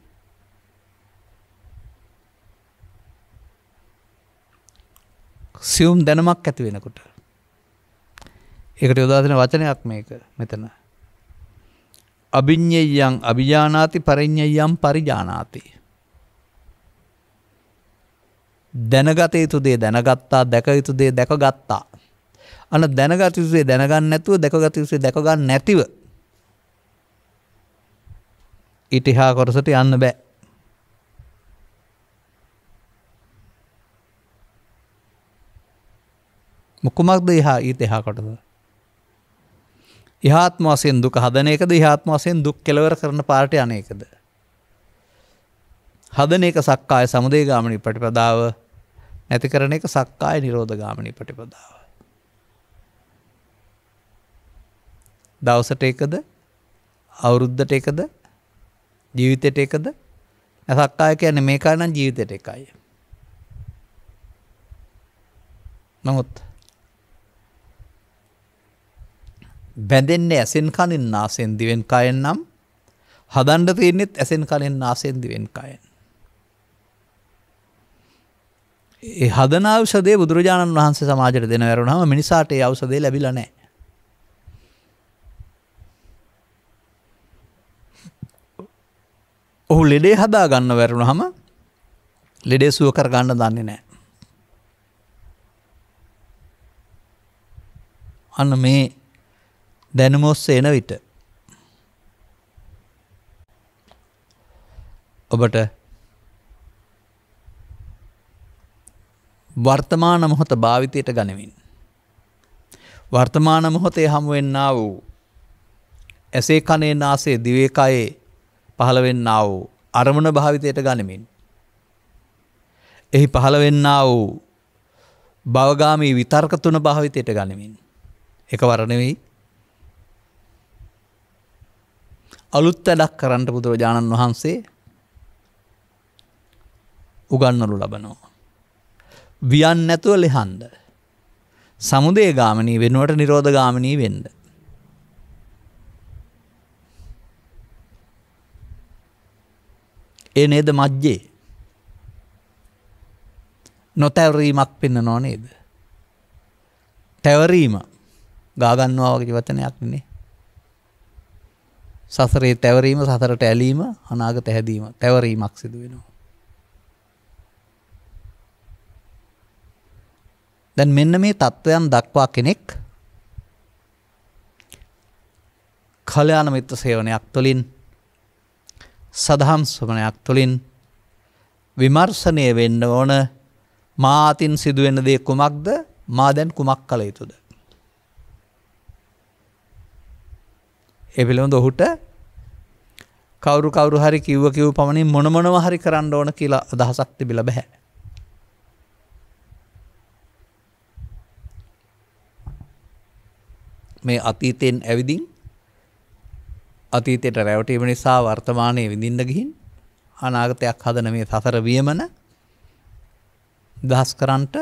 සියුම් දැනමක් ඇති වෙනකොට. ඒකට යොදාදන වචනයක් මේක මෙතන. අභිඤ්ඥයයන් අභිජානාති පරිඤ්ඥයම් පරිජානාති. දැනගත යුතු දේ දැනගත්තා දැක යුතු දේ දැක ගත්තා. අන දැනගත යුතුසේ දැනගන්න නැතුව දැකගත යුසේ දැකගන්න නැතිව ඉටිහා කොටසට යන්න බෑ. මොකුමක්ද එහා ඊට එහා කොටස. ඉහාත්ම වසයෙන් දුක හදන එකද ඉහාත්ම වසයෙන් දුක් කෙලවර කරන පාට යන එකද. හදන එක සක්කාය සමුදේ ගාමනි පටිපදාව නැති කරන එක සක්කාය නිරෝධ ගාමනි පටිපදාව. දවසට එකද අවුරුද්ධට එකද ජීවිතයට එකද සක්කාය කියන්නේ මේකා නම් ජීවිතයට එකයි. නමුත් බැඳෙන්නේ ඇසෙන් කලින් නාසෙන් දිවෙන් කයෙන් නම් හදන්ඩ තියන්නෙත් ඇසෙන් කලින් නාසෙන් දිවෙන් කයෙන්. ඒ හදනාවෂදේ බුදුරජාණන් වහන්සේ සමාජයට දෙන වැරුණාම මිනිසාට අවසදේ ලැබිල නෑ. ඔහු ලෙඩේ හදා ගන්න වැරුණ හම ලෙඩේ සුව කර ගන්න දන්නේ නෑ. අන්න මේ දැනුමොස්ස එන විට ඔබට වර්තමාන මොහොත භාවිතයට ගනිමින්. වර්තමාන මොහොතේ හමුවෙන්න වූ ඇසේ කනේ නාසේ දිවේකායේ පහළවෙන්නා වූ අරමුණ භාවිතයට ගනිමින්. එහි පහළවෙන්නා වූ බවගාමී විතර්ක තුන භාවිතයට ගනිමින්. එක වරණවෙයි අලුත් වැඩක් කරන්නට බුදුරජාණන් වහන්සේ උගන්නරු ලබනවා. වියන් නැතුව ලෙහන්ද. සමුදේ ගාමනී වෙනුවට නිරෝධ ගාමනී වෙන්ඩ. ඒ නේද මජ්ජේ. නොතැවරීමක් පෙන්න නොනේද. තැවරීම ගාගන්නවා වගේ වචනයක්නේ. සසරේ තැවරීම සසරට ඇලීම අනාගත හැදීම තැවරීමක් සිදු වෙනවා. දැන් මෙන්න මේ තත්ත්වයන් දක්වා කෙනෙක් කලයාන මිත්‍ර සේවනයක් තුළින් සදහම් සමනයක් තුළින් විමර්ශනය වෙන්න ඕන මාතින් සිදුවෙන දේ කුමක්ද මා දැන් කුමක් කළ යුතුද. එපිළොඳ ඔහුට කවරු කවරු හරි කිව්ව කිව් පමණින් මොනමොනව හරි කරන්න ඕන කියලා අදහසක් තිබිල බැහැ. මේ අතීතයෙන් ඇවිදිින් අතීතයට රැවටීම නිසා වර්තමානය විඳින්න ගිහින් අනාගතයක් හදන මේ සසර වියමන දහස් කරන්ට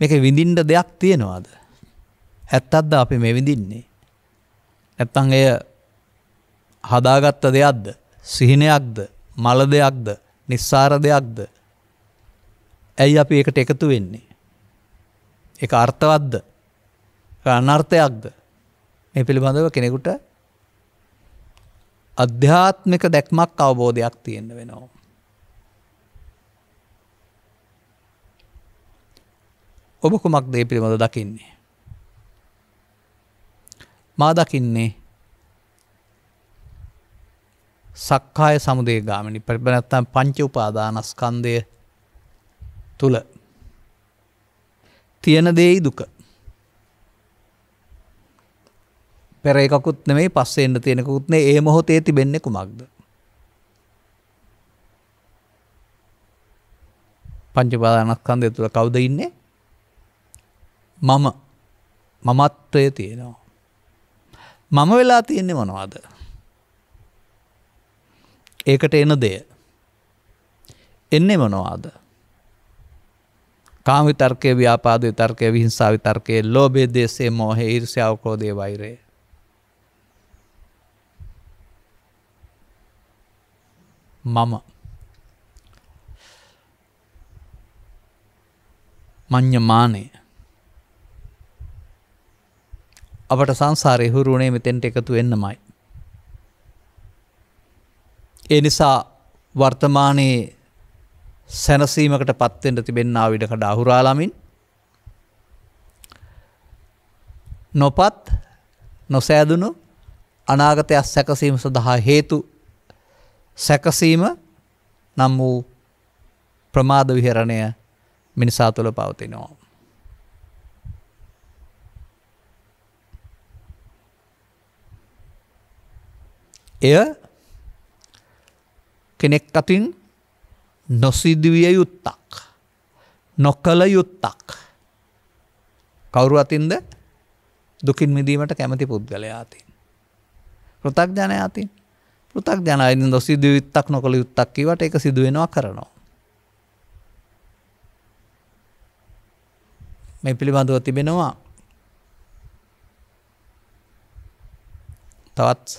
මේක විඳින්ට දෙයක් තියෙනවාද. ඇත්තත්ද අපි මේ විඳින්නේ. නැත්තං එය හදාගත්ත දෙයක්ද සිහිනයක්ද මල දෙයක්ද නිස්සාර දෙයක්ද ඇයි අපි එකට එකතු වෙන්නේ. එක අර්ථවත්ද අනර්ථයක්ද මේ පිළිබඳව කෙනෙකුට අධ්‍යාත්මික දැක්මක් අවබෝධයක් තියෙන්න වෙනවා. ඔබ කුමක් දේ පිළිබඳ දකින්නේ. මා දකින්නේ සක්කාය සමුදේ ගාමිනි පැබනැත්තම් පංච උපාදානස්කන්දය තුළ තියෙන දේයි දුක පෙර එකකුත් නෙමෙයි පස්සේ එන්න තියෙනකුත් නේ ඒ මොහොතේ තිබෙන්නේ කුමක්ද? පංචපාදානස්කන්ධය තුල කවුද ඉන්නේ? මම මමත්වය තියෙනවා. මම වෙලා තියෙන්නේ මොනවද? ඒකට එන දෙය. එන්නේ මොනවාද? කාම විතර්කය, ව්‍යාපාද විතර්කය, විහිංසාව විතර්කය, ලෝභය, දේශය, මෝහය, ඊර්ෂ්‍යාව, ක්‍රෝධය, වෛරය. මම මඤ්ඤමානය අපට සංසාරය හුරුුණේ මෙතෙන්ට එකතු වෙන්නමයි. ඒ නිසා වර්තමානයේ සැනසීමකට පත්වෙන්ට තිබෙන්න විඩකට අහුරාලමින් නොපත් නොසෑදුණු අනාගතයක් සැකසීම සඳහා හේතු සැකසීම නම් වූ ප්‍රමාද විහරණය මිනිසා තුළ පවතිනවා. එය කෙනෙක් අතින් නොසිදුවිය යුත්තක්. නොකළ යුත්තක්. කවුරු අතින්ද දුකින් මිදීමට කැමති පුද්ගලයා අතින්. පෘතක් ජනයා අතින්. පෘතක් ජනයිද නොසිදුවිත්තක් නොකළ යුත්තක්කිවට එක සිදුවෙනවා කරනවා. මේ පිළිබඳව තිබෙනවා තවත්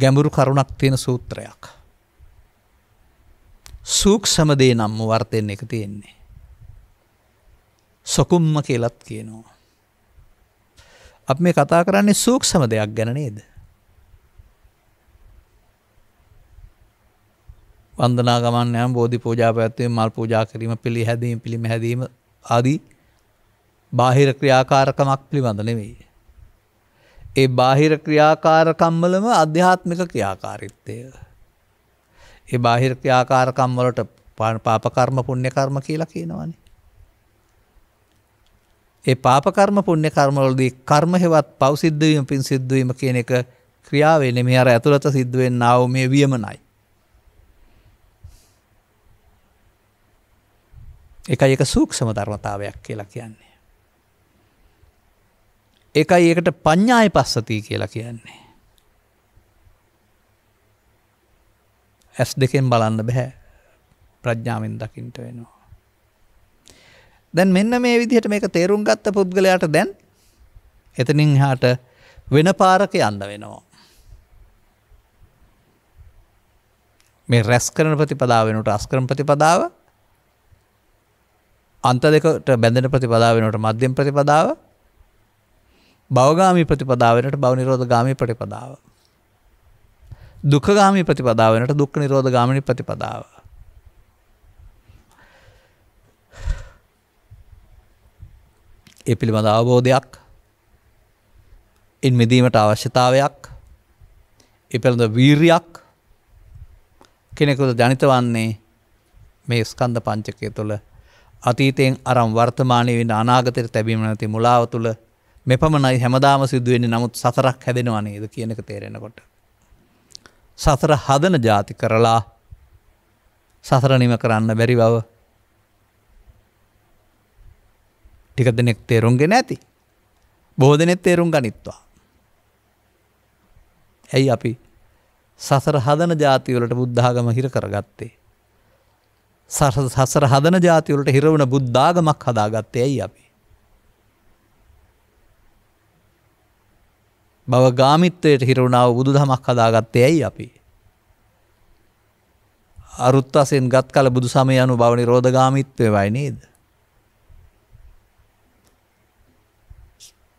ගැඹුරු කරුණක් තියෙන සූත්‍රයක්. සූක්ෂමදේ නම් වර්තයෙන් එක තියෙන්නේ. සොකුම්ම කියලත් කියනවා. අප මේ කතා කරන්නේ සූක්ෂම දෙයක් ගැන නේද. වන්දනා ගමන් යම් බෝධි පූජා පැත්වීම මල් පූජා කිරීම පිළි හැදීම පිළිම හැදීම ආදී බාහිර ක්‍රියාකාරකමක් පිළිබඳ නෙවෙයි. ඒ බාහිර ක්‍රියාකාරකම්වලම අධ්‍යාත්මික ක්‍රියාකාරිත්තය. ඒ බාහිර ක්‍රියාකාරකම්වලට පාපකර්ම පුුණ්‍යකර්ම කියලා කියනවනි. ඒ පාපකර්ම පුුණ්‍යකර්මවලදී කර්ම හෙවත් පවසිද්ධවීම පින් සිද්ධවීම කියන එක ක්‍රියාවේ නෙමේ අර ඇතුළත සිද්ධුවෙන් නාව මේ වියමනයි. එකයි එක සූක්ෂම ධර්මතාවයක් කියලා කියන්නේ. එකයි ඒකට ප්ඥාය පස්සතිී කියලා කියන්නේ. ඇස් දෙකෙන් බලන්න බැහැ ප්‍රඥාවෙන් දකිින්ට වෙනවා. දැන් මෙන්න මේ විදිහට මේක තේරුම් ගත්ත පුද්ගලයාට දැන් එතනින් හාට වෙන පාරක යන්න වෙනවා. මේ රැස් කරන ප්‍රතිපදාවෙනට අස්කරම් ප්‍රතිපදාව අන්ත දෙකට බැඳෙන ප්‍රතිපදාව වෙනට මධ්‍යම ප්‍රතිපදාව බවගාමි ප්‍රතිපදාවනට බව නිරෝධ ගාමි ප්‍රතිපදාව. දුකගාමි ප්‍රතිපදාවනට දුක් නිරෝධ ගාමණි ප්‍රතිපදාව. ඒ පිළිබඳ අවබෝධයක් එන් මෙදීමට අවශ්‍යතාවයක් එපළඳ වීර්යක් කෙනෙකුද ජනිත වන්නේ මේ ස්කන්ධ පංචකය තුළ අතීතයෙන් අරම් වර්තමානය වෙන අනාගතයට තැබීම නැති මුලාව තුළ මෙපමණයි හැමදාම සිදුවෙන්නේ නමුත් සතරක් හැදෙනවා නේද කියනක තේරෙනකොට. සතර හදන ජාති කරලා සසරනිම කරන්න බැරි බව ටික දෙනෙක් තේරුම්ගෙන ඇති. බෝධනෙත් තේරුම් ගනිත්වා. ඇයි අපි සසර හදන ජාතිවලට බුද්ධාගම හිර කරගත්තේ. සසර හදන ජාතිවලට හිරවුණ බුද්ධාගමක් හදාගත්තය ඇයි අපි. බවගාමිත්වයට හිරුණාව බුදු දමක් හදාගත්තය ඇයි අපි. අරුත් අසෙන් ගත් කල බුදු සමය අනු බවනි රෝධගාමිත්වය වයි නේද.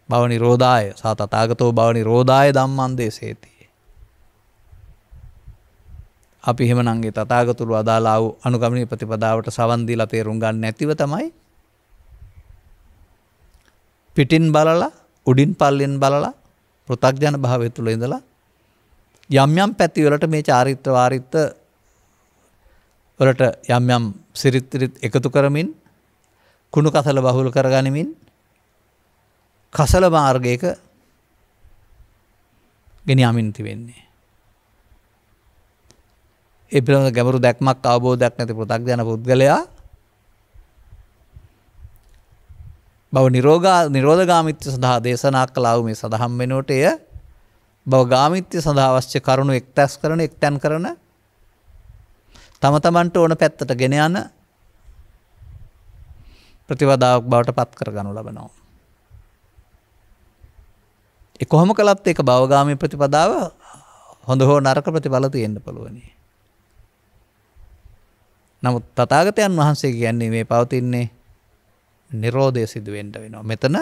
බවනි රෝධාය සතතාගතෝ බවනි රෝධාය දම්මන්දේ සේති. අපි හෙමනන්ගේ තතාගතුරු අදාලා වූ අනුගමනී ප්‍රතිපදාවට සවන්දීලා තේරුම් ගන්න නැතිව තමයි පිටින් බලලා උඩින් පල්ලෙන් බලලා පෘථග්ජන භාවය තුළ ඉඳලා යම් යම් පැතිවලට මේ චාරිත්‍ර වාරිත්‍ර වලට යම් යම් සිරිත්‍රිත් එකතු කරමින් කුණු කසල බහුල කරගනිමින් කසල මාර්ගයක ගෙනයාමින්ති වෙන්නේ. ඒ පිළිබඳ ගැඹුරු දැක්මක් අවබෝධයක් නැති පෘථග්ජන පුද්ගලයා බව නිරෝගා නිරෝධගාමිත්‍ය සඳහා දේශනා කලාව මේ සඳහම් වෙනුවට එය බව ගාමිත්‍ය සඳහා අවශ්‍ය කරුණු එක්තැස් කරන එක්තැන් කරන තම තමන්ට ඕන පැත්තට ගෙන යන ප්‍රතිවදාවක් බවට පත් කර ගනු ලබනවා. කොහොම කළත් ඒක බවගාමී ප්‍රතිපදාව හොඳ හෝ නරක ප්‍රතිඵල තියෙන්න්න පුළුවනේ. නමුත් තතාගතයන් වහන්සේ කියන්නේ මේ පවතින්නේ නිරෝධය සිදුවෙන්ට වෙනවා. මෙතන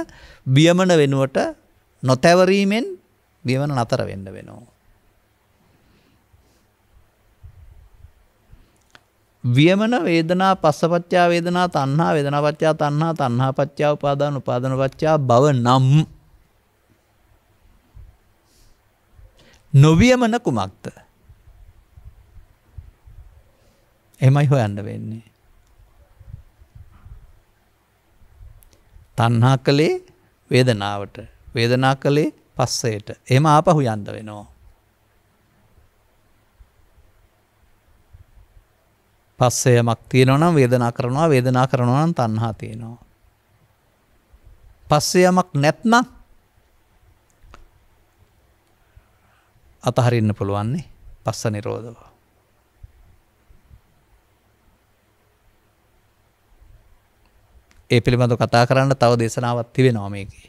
බියමන වෙනුවට නොතැවරීමෙන් බියවන නතර වෙන්න වෙනවා. වියමන වේදනා පස්සපච්චා වේදනා තන්හා වේදනාපච්චා තන්හා තන්හා පච්චා උපාදාන උපාදනපච්චා බව නම් නොවියමන කුමක්ද එමයි හොයන්න වෙන්නේ. තණ්හා කළේ වේදනාවට වේදනා කළේ පස්සයට එහෙම ආපහු යන්න වෙනවා. පස්සයමක් තියෙනවනම් වේදනා කරනවා වේදනා කරනවා නම් තණ්හා තියෙනවා. පස්සයමක් නැත්නම් අතහරින්න පුළුවන්නේ පස්ස නිරෝධව. ඒ පිළිබඳ කතා කරන්න තව දේශනාවත් තිබෙනවා මේකේ.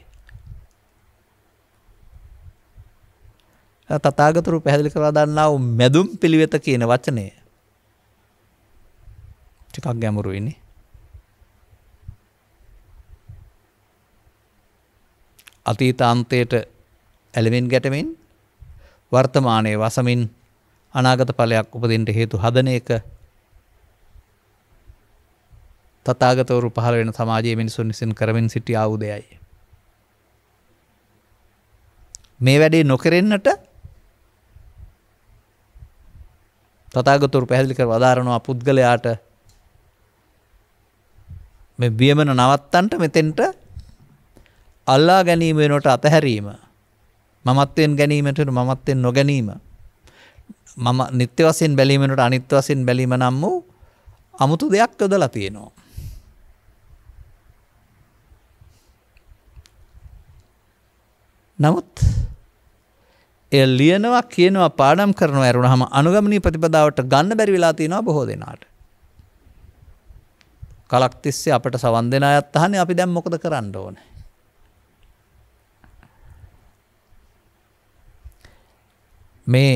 තතාගතුරු පැහැදිලි කරා දන්නාව මැදුම් පිළිවෙත කියන වචනය ටිකක් ගැමුරුයිනි අතීතාන්තයට ඇලමින් ගැටමින් වර්තමානයේ වසමින් අනාගත ඵලයක් උපදින්ට හේතු හදන එක තතාගතවරු පහළ වෙන සමාජයේ මිනිසුන් විසින් කරමින් සිටි අවුදයයි. මේ වැඩේ නොකරෙන්නට තතාගතුරු පැහැදිලි කර වදාරනවා පුද්ගලයාට මේ බියමන නවත්තන්ට මෙතෙන්ට අල්ලා ගැනීම වෙනට අතහැරීම මමත්වෙන් ගැනීමට මමත්වෙන් නොගැනීම මම නිත්‍ය වසයෙන් බැලීමට අනිත්‍ය වසයෙන් බැලීම නම් වූ අමුතු දෙයක් යොදලා තියෙනවා. නමුත් එය ලියනවා කියනවා පාඩම් කරනවා ඇරුණහම අනුගමනී ප්‍රතිපදාවට ගන්න බැරි වෙලා තියෙනවා බොහෝ දෙනාට. කලක් තිස්සේ අපට සවන් දෙන අයත් අහන්නේ අපි දැන් මොකද කරන්න ඕනේ? මේ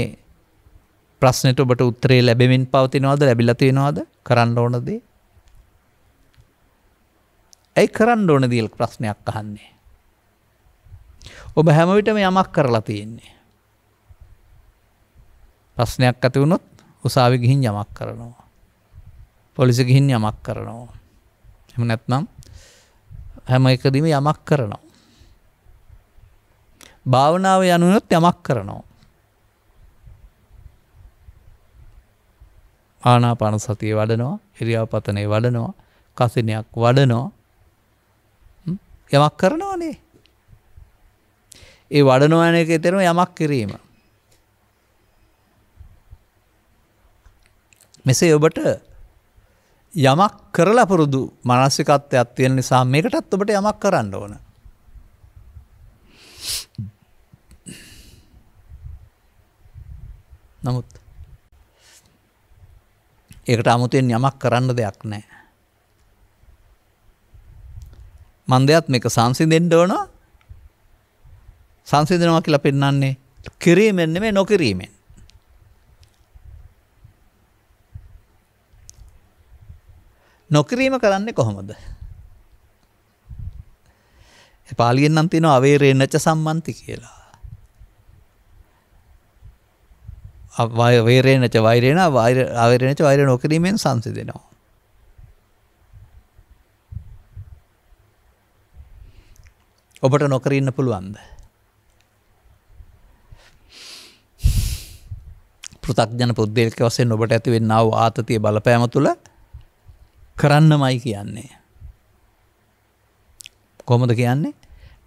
ප්‍රශ්නෙට ඔබට උත්තරේ ලැබෙමින් පවතිනවද ලැබිලා තියෙනවද කරන්න ඕන දේ? ඇයි කරන්න ඕන දේ ප්‍රශ්නයක් අහන්නේ? ඔබ හැමවිටම යමක් කරලා තියෙන්නේ. ප්‍රශ්නයක් ඇති වුණොත් උසාවි ගිහින් යමක් කරනවා. පොලිසි ගිහින් යමක් කරනවා. එම නැත්නම් හැම එකදීම යමක් කරනවා. භාවනාව යනුනොත් යමක් කරනවා. ආනාපාන සතිය වඩනවා ඉරියාපතනය වඩනවා කසිනයක් වඩනවා යමක් කරනවානේ ඒ වඩනවාන එක එතරම යමක් කිරීම. මෙසේ ඔබට යමක් කරලා පුරුදු මනස්සිකත්වයක් තියෙන නිසා මේකටත් ඔබට යමක් කරන්න ඕන. නමුත් ඒකට අමුතෙන් යමක් කරන්න දෙයක් නෑ. මන්දයත් මේක සංසිදෙන්ඩ ඕනවා සංසිඳනවා කියලා පෙන්වන්නේ කිරීමෙන් නෙමෙයි නොකිරීමෙන්. නොකිරීම කරන්නේ කොහොමද? පාලියෙන් නම් තියෙනවා අවේරේනච සම්මන්ති කියලා. අවය වේරේනච වෛරේන අවේරේනච වෛරේ නොකිරීමෙන් සංසිඳෙනවා. ඔබට නොකර ඉන්න පුළුවන්ද? පෘතක්ජන පුද්ගලක වසෙන් ඔබට ඇතිවෙන්නාව ආතතිය බලපෑම තුළ කරන්න මයි කියන්නේ. කොමද කියන්නේ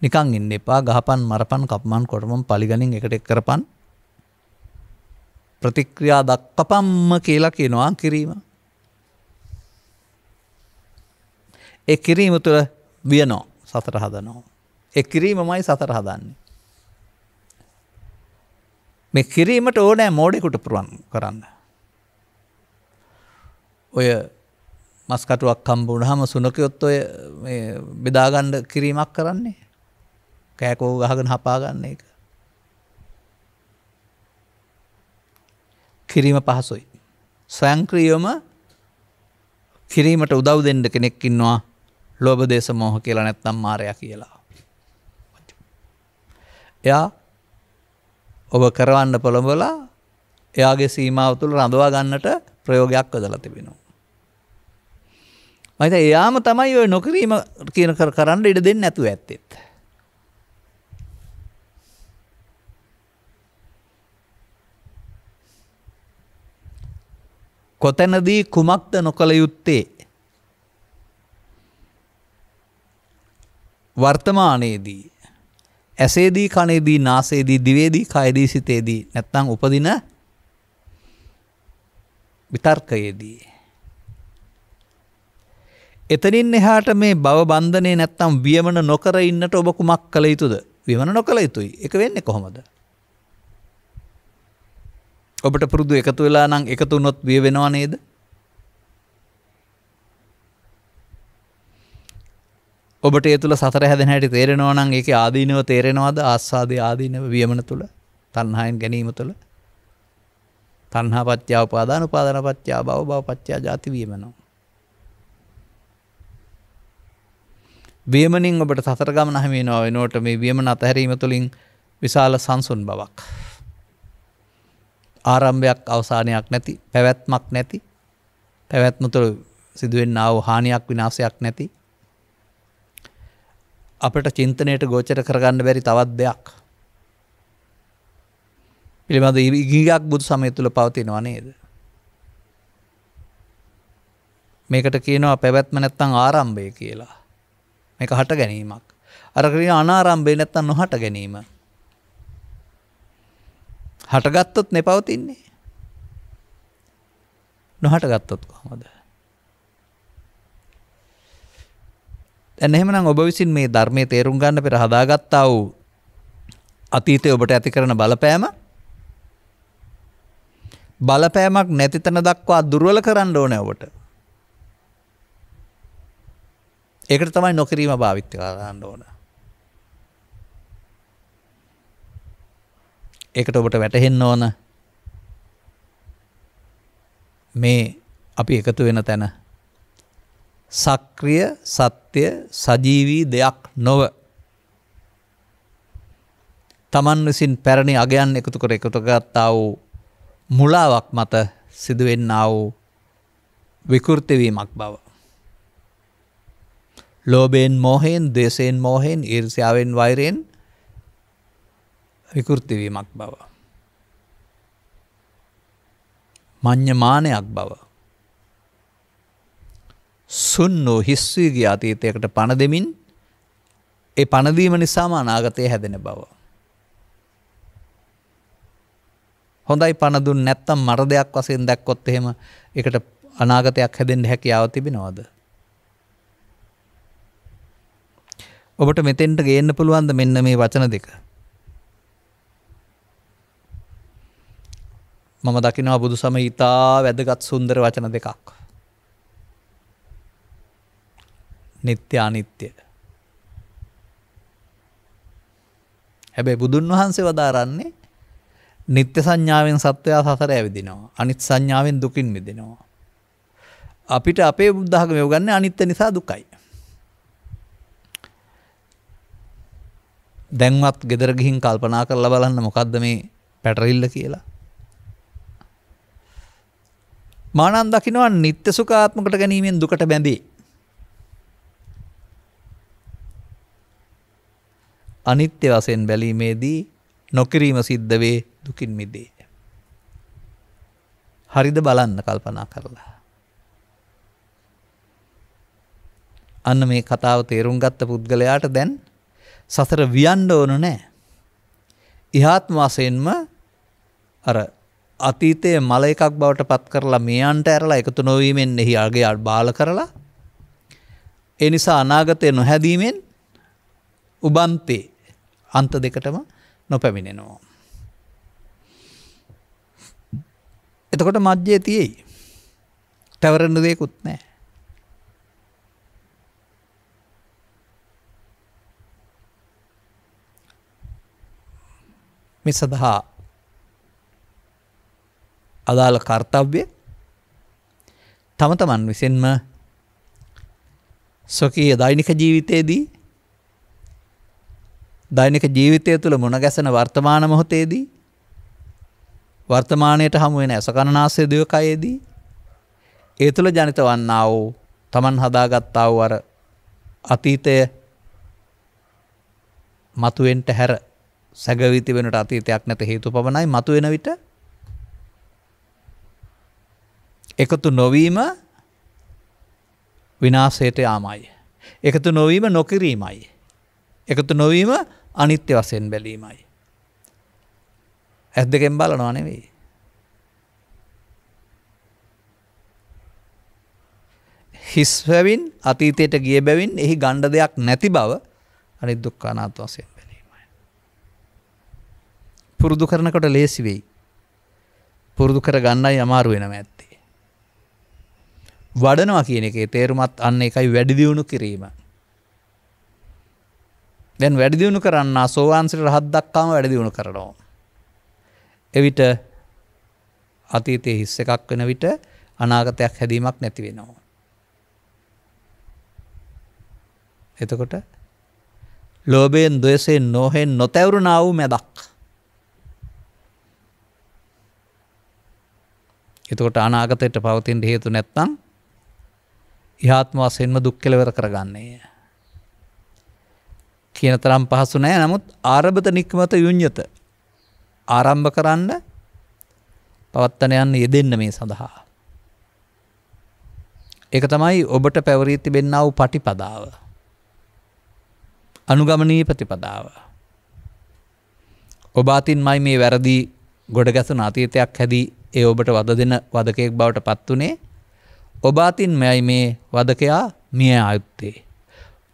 නිකං ඉන්න එපා ගහපන් මරපන් කප්මන් කොටමම් පලිගනින් එකට එක් කරපන් ප්‍රතික්‍රියා දක්කපම්ම කියලා කියනවා කිරීම. එ කිරීම තුළ වියනෝ සතර හදනෝ. එ කිරීම මයි සතර හදන්නේ. මේ කිරීමට ඕනෑ මෝඩෙකුට පුරුවන් කරන්න. ඔය මස්කටුවක් කම්බුණ හම සුනකයොත් ඔය බෙදාගණ්ඩ කිරීමක් කරන්නේ කෑකෝ ගහගෙන හපාගන්න එක. කිරීම පහසුයි. සංක්‍රියම කිරීමට උදව් දෙන්න කෙනෙක්කින්නවා ලෝබ දේශ මෝහ කියලා නැත්තම් මාරය කියලා. එයා ඔබ කරවන්න පොළඹලා එයාගේ සීමාව තුළ රඳවා ගන්නට ප්‍රයෝගයක් වදල තිබෙනවා. මත එයාම තමයි ඔය නොකිරීම කියන කර කරන්න ඉඩ දෙන්න ඇතුව ඇත්තෙත්. කොතැනදී කුමක්ද නොකළ යුත්තේ. වර්තමානයේදී ඇසේදී කනේදී නාසේදී දිවේදී කයදී සිතේදී නැත්තං උපදින විතර්කයේදී. එතනින් එහාට මේ බව බන්ධනය නැත්තම් වියමන නොකර ඉන්නට ඔබ කුමක් කළ යුතුද විමන නොකළ යුතුයි එක වෙන්නේ කොහොමද. ඔබට පුරුදු එකතු වෙලා නම් එකතු නොත් විය වෙනවා නේද ඔබට ඒ තුළ සතර හැදෙන හැටි තේරෙනවා නම් ඒක ආදීනව තේරෙනවාද ආස්වාදය ආදීනව වියමන තුළ තණ්හායෙන් ගැනීම තුළ තණ්හා පත්‍යා උපාදාන උපාදාන පත්‍යා භව භව පත්‍යා ජාති වියමනෝ වියමනින් ඔබට සතර ගමන හැම වෙනවා වෙනකොට මේ වියමන අතහැරීම තුළින් විශාල සංසුන් බවක් ආරම්භයක් අවසානයක් නැති පැවැත්මක් නැති පැවැත්ම තුළ සිදුවෙන්නා වූ හානියක් විනාශයක් නැති අපට චින්තනයට ගෝචර කරගන්න බැරි තවත් දෙයක්. පිළිබඳ ඉගීගක් බුදු සමය තුළ පවතිනවා නේද. මේකට කියනවා පැවැත්ම නැත්තං ආරම්භය කියලා. මේක හට ගැනීමක්. අරකරිය අනාරම්භය නැත්තන් නොහට ගැනීම. හටගත්තොත් නෙපවතින්නේ. නොහට ගත්තොත් කොහොමද. දැන් එහෙමනම් ඔබ විසින් මේ ධර්මයේ තේරුම් ගන්න පෙර හදාගත්තා වූ අතීතයේ ඔබට ඇති කරන බලපෑම බලපෑමක් නැති තැන දක්වා දුර්වල කරන්න ඕනේ ඔබට. ඒකට තමයි නොකිරීම භාවිත කරන්න ඕන. ඒකට ඔබට වැටහෙන්න ඕන. මේ අපි එකතු වෙන තැන සක්‍රිය සත්‍ය සජීවී දෙයක් නොව. තමන් විසින් පැරණි අගයන් එකතු කර එකතුගත්තා වූ මුලාවක් මත සිදුවෙන්න වූ විකෘතිවීමක් බව. ලෝබයෙන් මෝහයෙන් දේශයෙන් මෝහෙන් ඊර්සියාවෙන් වෛරයෙන් විකෘතිවීමක් බව. මං්්‍යමානයක් බව. සුන්නෝ හිස්වී ගිය අතීතයකට පණ දෙමින් ඒ පණදීම නිසාම අනාගතය හැදෙන බව. හොඳයි පණදුන් නැත්තම් මර දෙයක් වසයෙන් දැක්කොත් එහෙම එකට අනාගතයක් හැදෙන්ට හැකියාව තිබෙනවාද. ඔබට මෙතෙන්ට ගේන්න පුළුවන්ද මෙන්න මේ වචන දෙක. මම දකිනවා බුදු සම ඉතා වැදගත් සුන්දර වචන දෙකක්. නිත්‍ය අනිත්‍ය. හැබැයි බුදුන් වහන්සේ වදාරන්නේ නිත්‍ය සංඥාවෙන් සත්වයා සසර ඇවිදිනවා. අනිත් සංඥාවෙන් දුකින් මිදෙනවා. අපිට අපේ බුද්ධාගම යොගන්නේ අනිත්‍ය නිසා දුකයි. දැන්වත් ගෙදර ගිහින් කල්පනා කරලා බලන්න මොකක්ද මේ පැටරිල්ල කියලා. මානන් දකිනවා නිත්‍ය සුඛාත්මකට ගැනීමෙන් දුකට බැඳේ. අනිත්‍ය වශයෙන් බැලීමේදී නොකිරීම සිද්ධ වේ දුකින් මිදේ. හරිද බලන්න කල්පනා කරලා. අන්න මේ කතාව තේරුම් ගත්ත පුද්ගලයාට දැන් සසර වියන්ඩ ඕන නෑ. ඉහාත්ම වසයෙන්ම අර අතීතය මල එකක් බවට පත් කරලා මේ අන්ට ඇරලා එකතු නොවීමෙන් එහි අගේ අඩ බාල කරලා එනිසා අනාගතය නොහැදීමෙන් උබන්තේ අන්ත දෙකටම නොපැමිණෙනවා. එතකොට මධ්‍යය තියෙයි තැවරන්න දෙයකුත් නෑ. මෙ සඳහා අදාළ කර්තව්‍ය තම තමන් විසින්ම ස්වකීය දෛනික ජීවිතයේදී දෛනික ජීවිතය තුළ මුණ ගැසෙන වර්තමාන මොහොතේදී වර්තමානයට හමු වෙන අසකනාසය දිවකයේදී ඒ තුළ ජනිත වන්නා වූ Taman හදාගත්තා වූ අර අතීතය මතුවෙන්ට හැර සැගවී තිබෙනට අතීතයක් නැත හේතු පමණයි මතුවෙන විට එකතු නොවීම විනාශයට යාමයි. එකතු නොවීම නොකිරීමයි. එකතු නොවීම අනිත්‍ය වසයෙන් බැලීමයි. ඇත් දෙකෙන් බලනවා නෙවෙයි. හිස් පැවින් අතීතයට ගිය බැවින් එහි ගණ්ඩ දෙයක් නැති බව අනි දුක්කානාත් වසයෙන් බැලීමයි. පුරුදු කරනකොට ලේසි වෙයි. පුරුදු කර ගන්නයි අමාරු වෙනම ඇත්තේ. වඩනවා කියන එකේ තේරුමත් අන්න එකයි වැඩිදියුණු කිරීම දැන් වැඩිදිියුණු කරන්න සෝවාන්සිට රහත් දක්කාම වැඩදිියුණු කරනවා. එවිට අතීතය හිස්ස එකක් වෙන විට අනාගතයක් හැදීමක් නැතිවෙනවා. එතකොට ලෝබයෙන් දොයසෙන් නොහෙන් නොතැවරුණාවූ මැදක්. එතකොට අනාගතයට පවතින්ට හේතු නැත්තං ඉහාත්ම වසෙන්ම දුක්කෙලවර කරගන්නේය. කියන තරම් පහසු නෑ නමුත් ආරභත නික්මත යුඥත ආරම්භ කරන්න පවත්තනයන්න යෙදෙන්න මේ සඳහා. එක තමයි ඔබට පැවරී තිබෙන්න වූ පටිපදාව. අනුගමනී ප්‍රතිපදාව. ඔබාතින් මයි මේ වැරදි ගොඩ ගැසුන අතීතයක් හැදී ඒ ඔබට වද දෙන වදකයෙක් බවට පත් වනේ ඔබාතින් මෙයි මේ වදකයා මිය අයුත්තේ.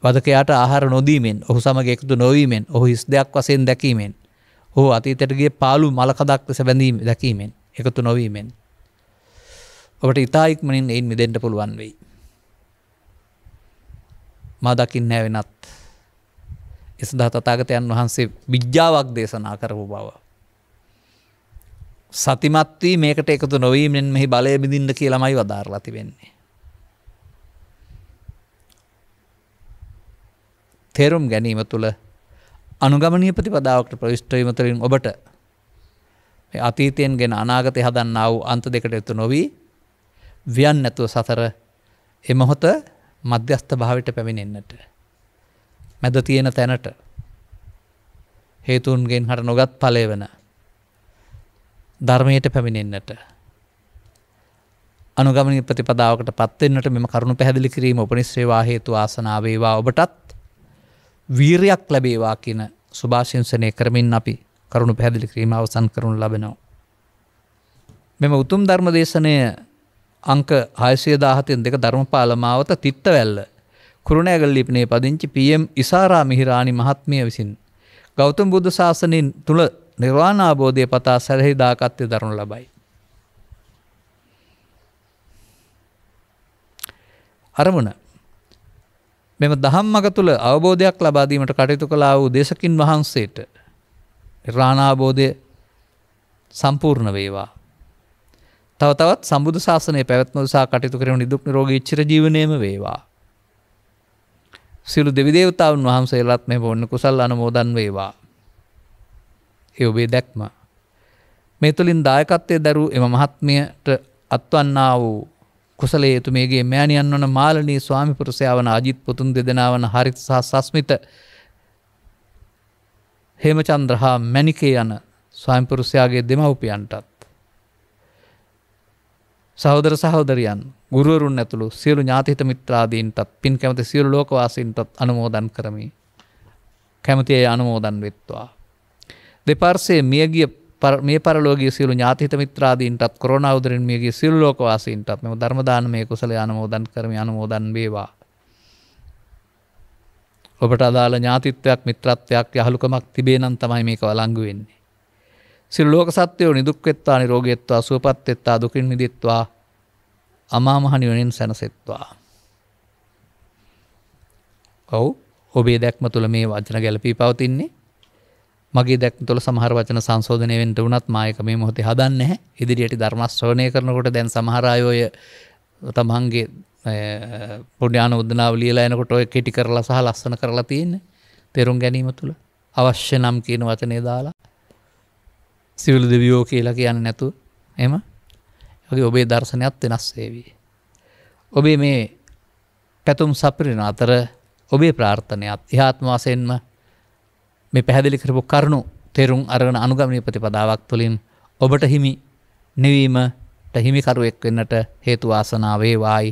වදකයාට ආහාර නොදීමෙන් ඔහු සමග එකතු නොවීමෙන් ඔහු හිස් දෙයක් වසයෙන් දැකීමෙන් හෝ අතීතටගේ පාලු මලකදක් ලෙස බැඳීම දැකීමෙන් එකතු නොවීමෙන්. ඔබට ඉතායික්මනින් එයින් මිදෙන්ට පුළුවන් වෙයි. මදකින් නෑ වෙනත් එසදා තතාගතයන් වහන්සේ විද්‍යාවක් දේශනා කරපු බව. සතිමත්වී මේකට එකතු නොවීමෙන් මෙහි බලය බිඳින්න කියලමයි වදාරලා තිවෙන්නේ. තේරුම් ගැනීම තුළ අනුගමනය ප්‍රතිපදාවකට ප්‍රවිෂ්ටවීම තුළින් ඔබට අතීතයෙන් ගෙන අනාගතය හදන්න වූ අන්ත දෙකට එතු නොවී වියන් නැතුව සතර එමහොත මධ්‍යස්ථ භාවිට පැමිණෙන්න්නට. මැද තියෙන තැනට හේතුන්ගෙන් හට නොගත් පලය වන ධර්මයට පැමිණෙන්න්නට අනුගමනි ප්‍රතිපදාවකට පත්වෙන්න්නට මෙම කරුණු පැදිලි කිරීම උපනිස්්‍රේවා හේතු ආසනාවේවා ඔබටත් වීරයක් ලැබේවා කියන සුභාශංසනය කරමින් අපි කරුණු පැදිලි ක්‍රීම අවසන් කරනු ලබෙනවා. මෙම උතුම් ධර්ම දේශනය අංක හයසය දාහතයෙන් දෙක ධර්මපාලමාවත තිත්තවැල්ල කුරුණෑගල්ලිපනේ පදිංචි පියම් ඉසාරා මිහිරාණි මහත්මිය විසින්. ගෞතම් බුද්ධ ශාසනින් තුළ නිර්වාණාබෝධය පතා සැරහි දාකත්ය දරනු ලබයි. අරමුණ මෙම දහම් මග තුළ අවබෝධයක් ලබාදීමට කටයුතු කලා වූ දෙසකින් වහන්සේට රාණාබෝධය සම්පූර්ණ වේවා. තවතවත් සබුදු ශාසනය පැවත්මසා කටයුතු කරම නිදුක් රෝගී චිරජීවනයම වේවා. සිලු දෙවිදේවතාවන් වහන්සේලත් මෙ ඔන්න කුසල් අනමෝදන් වේවා. එ ඔබේ දැක්ම. මේ තුළින් දායකත්වය දැරු එම මහත්මයට අත්වන්නා වූ කුසලේතුමේගේ මෑණියන් වන මාලනී ස්වාමිපුරුසයාාවන අජිත් පුතුන් දෙදෙනවන හරිත් සහ සස්මිත හෙමචන්ද්‍ර හා මැනිකේ යන ස්වාමිපුරුසයාගේ දෙමවපියන්ටත්. සහෝදර සහෝදරයන් ගුරුවරුන් ඇතුළු සියලු ඥාතිත මිත්‍රාදීන්ටත් පින් කැමති සියලු ලෝකවාසින්ටත් අනුමෝදන් කරමි. කැමතිය අනුමෝදන් වෙත්වා. දෙපර්සේ මියගිය මේ පරලෝකයේ සියලු ඥාතිහිත මිත්‍රාදීන්ටත් කොරෝනා උදරින් මියගේ සියලු ලෝකවාසීන්ටත් මෙම ධර්ම දානමය කුසලය අනුමෝදන් කරමි අනුමෝදන් වේවා. ඔබට අදාළ ඥාතිත්වයක් මිත්‍රත්වයක් යහළුකමක් තිබේ නම් තමයි මේක වළංගු වෙන්නේ. සිල් ලෝක සත්‍යයෝ නිදුක්වෙත්වා නිරෝගෙත්වා සුවපත්වෙත්තා දුකින් මිදිත්වා අමාමහනිවනින් සැනසෙත්වා. ඔවු ඔබේ දැක්ම තුළ මේ වචන ගැලපී පවතින්නේ මගේ දැක් තුළ සහර වචන සංශෝධනයෙන් වනත් මායක මේ මොහොත හදන්න ඉදිරියට ධර්මස්ශ්‍රවනය කරනකොට දැන් සමහරයෝය තමන්ගේ පොඩ්‍යාන උදනාව ලියලා එනකොට ඔය කෙටි කරලා සහ ලස්සන කරලා තියන්න තෙරුම් ගැනීම තුළ අවශ්‍ය නම් කියන වචනය දාලා සිවිල් දෙවියෝ කියලා කියන්න නැතු එම ඔබේ දර්ශනයක් වෙනස් සේවී. ඔබේ මේ පැතුම් සපරින අතර ඔබේ ප්‍රාර්ථනයත් ඉහාත්මවාසයෙන්ම මේ පැහැදිලි කරපු කරුණු තෙරුම් අරගෙන අනුගමනය ප්‍රතිපදාවක් තුළින් ඔබට හිමි නිවීමට හිමිකරුවෙක් වෙන්නට හේතුවාසනාවේ වායි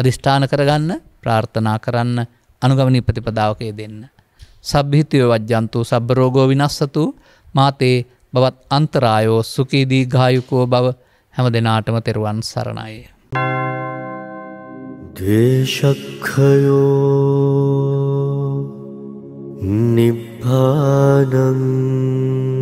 අධිෂ්ඨාන කරගන්න ප්‍රාර්ථනා කරන්න අනුගමනී ප්‍රතිපදාවකය දෙන්න. සබ්හිතය වජ්‍යන්තු සබ්බරෝගෝ විනස්සතු මාතේ බවත් අන්තරායෝ සුකීදී ගායුකෝ බව හැම දෙනාටම තෙරුවන් සරණයි. දේශක්හයෝ निभ्धानं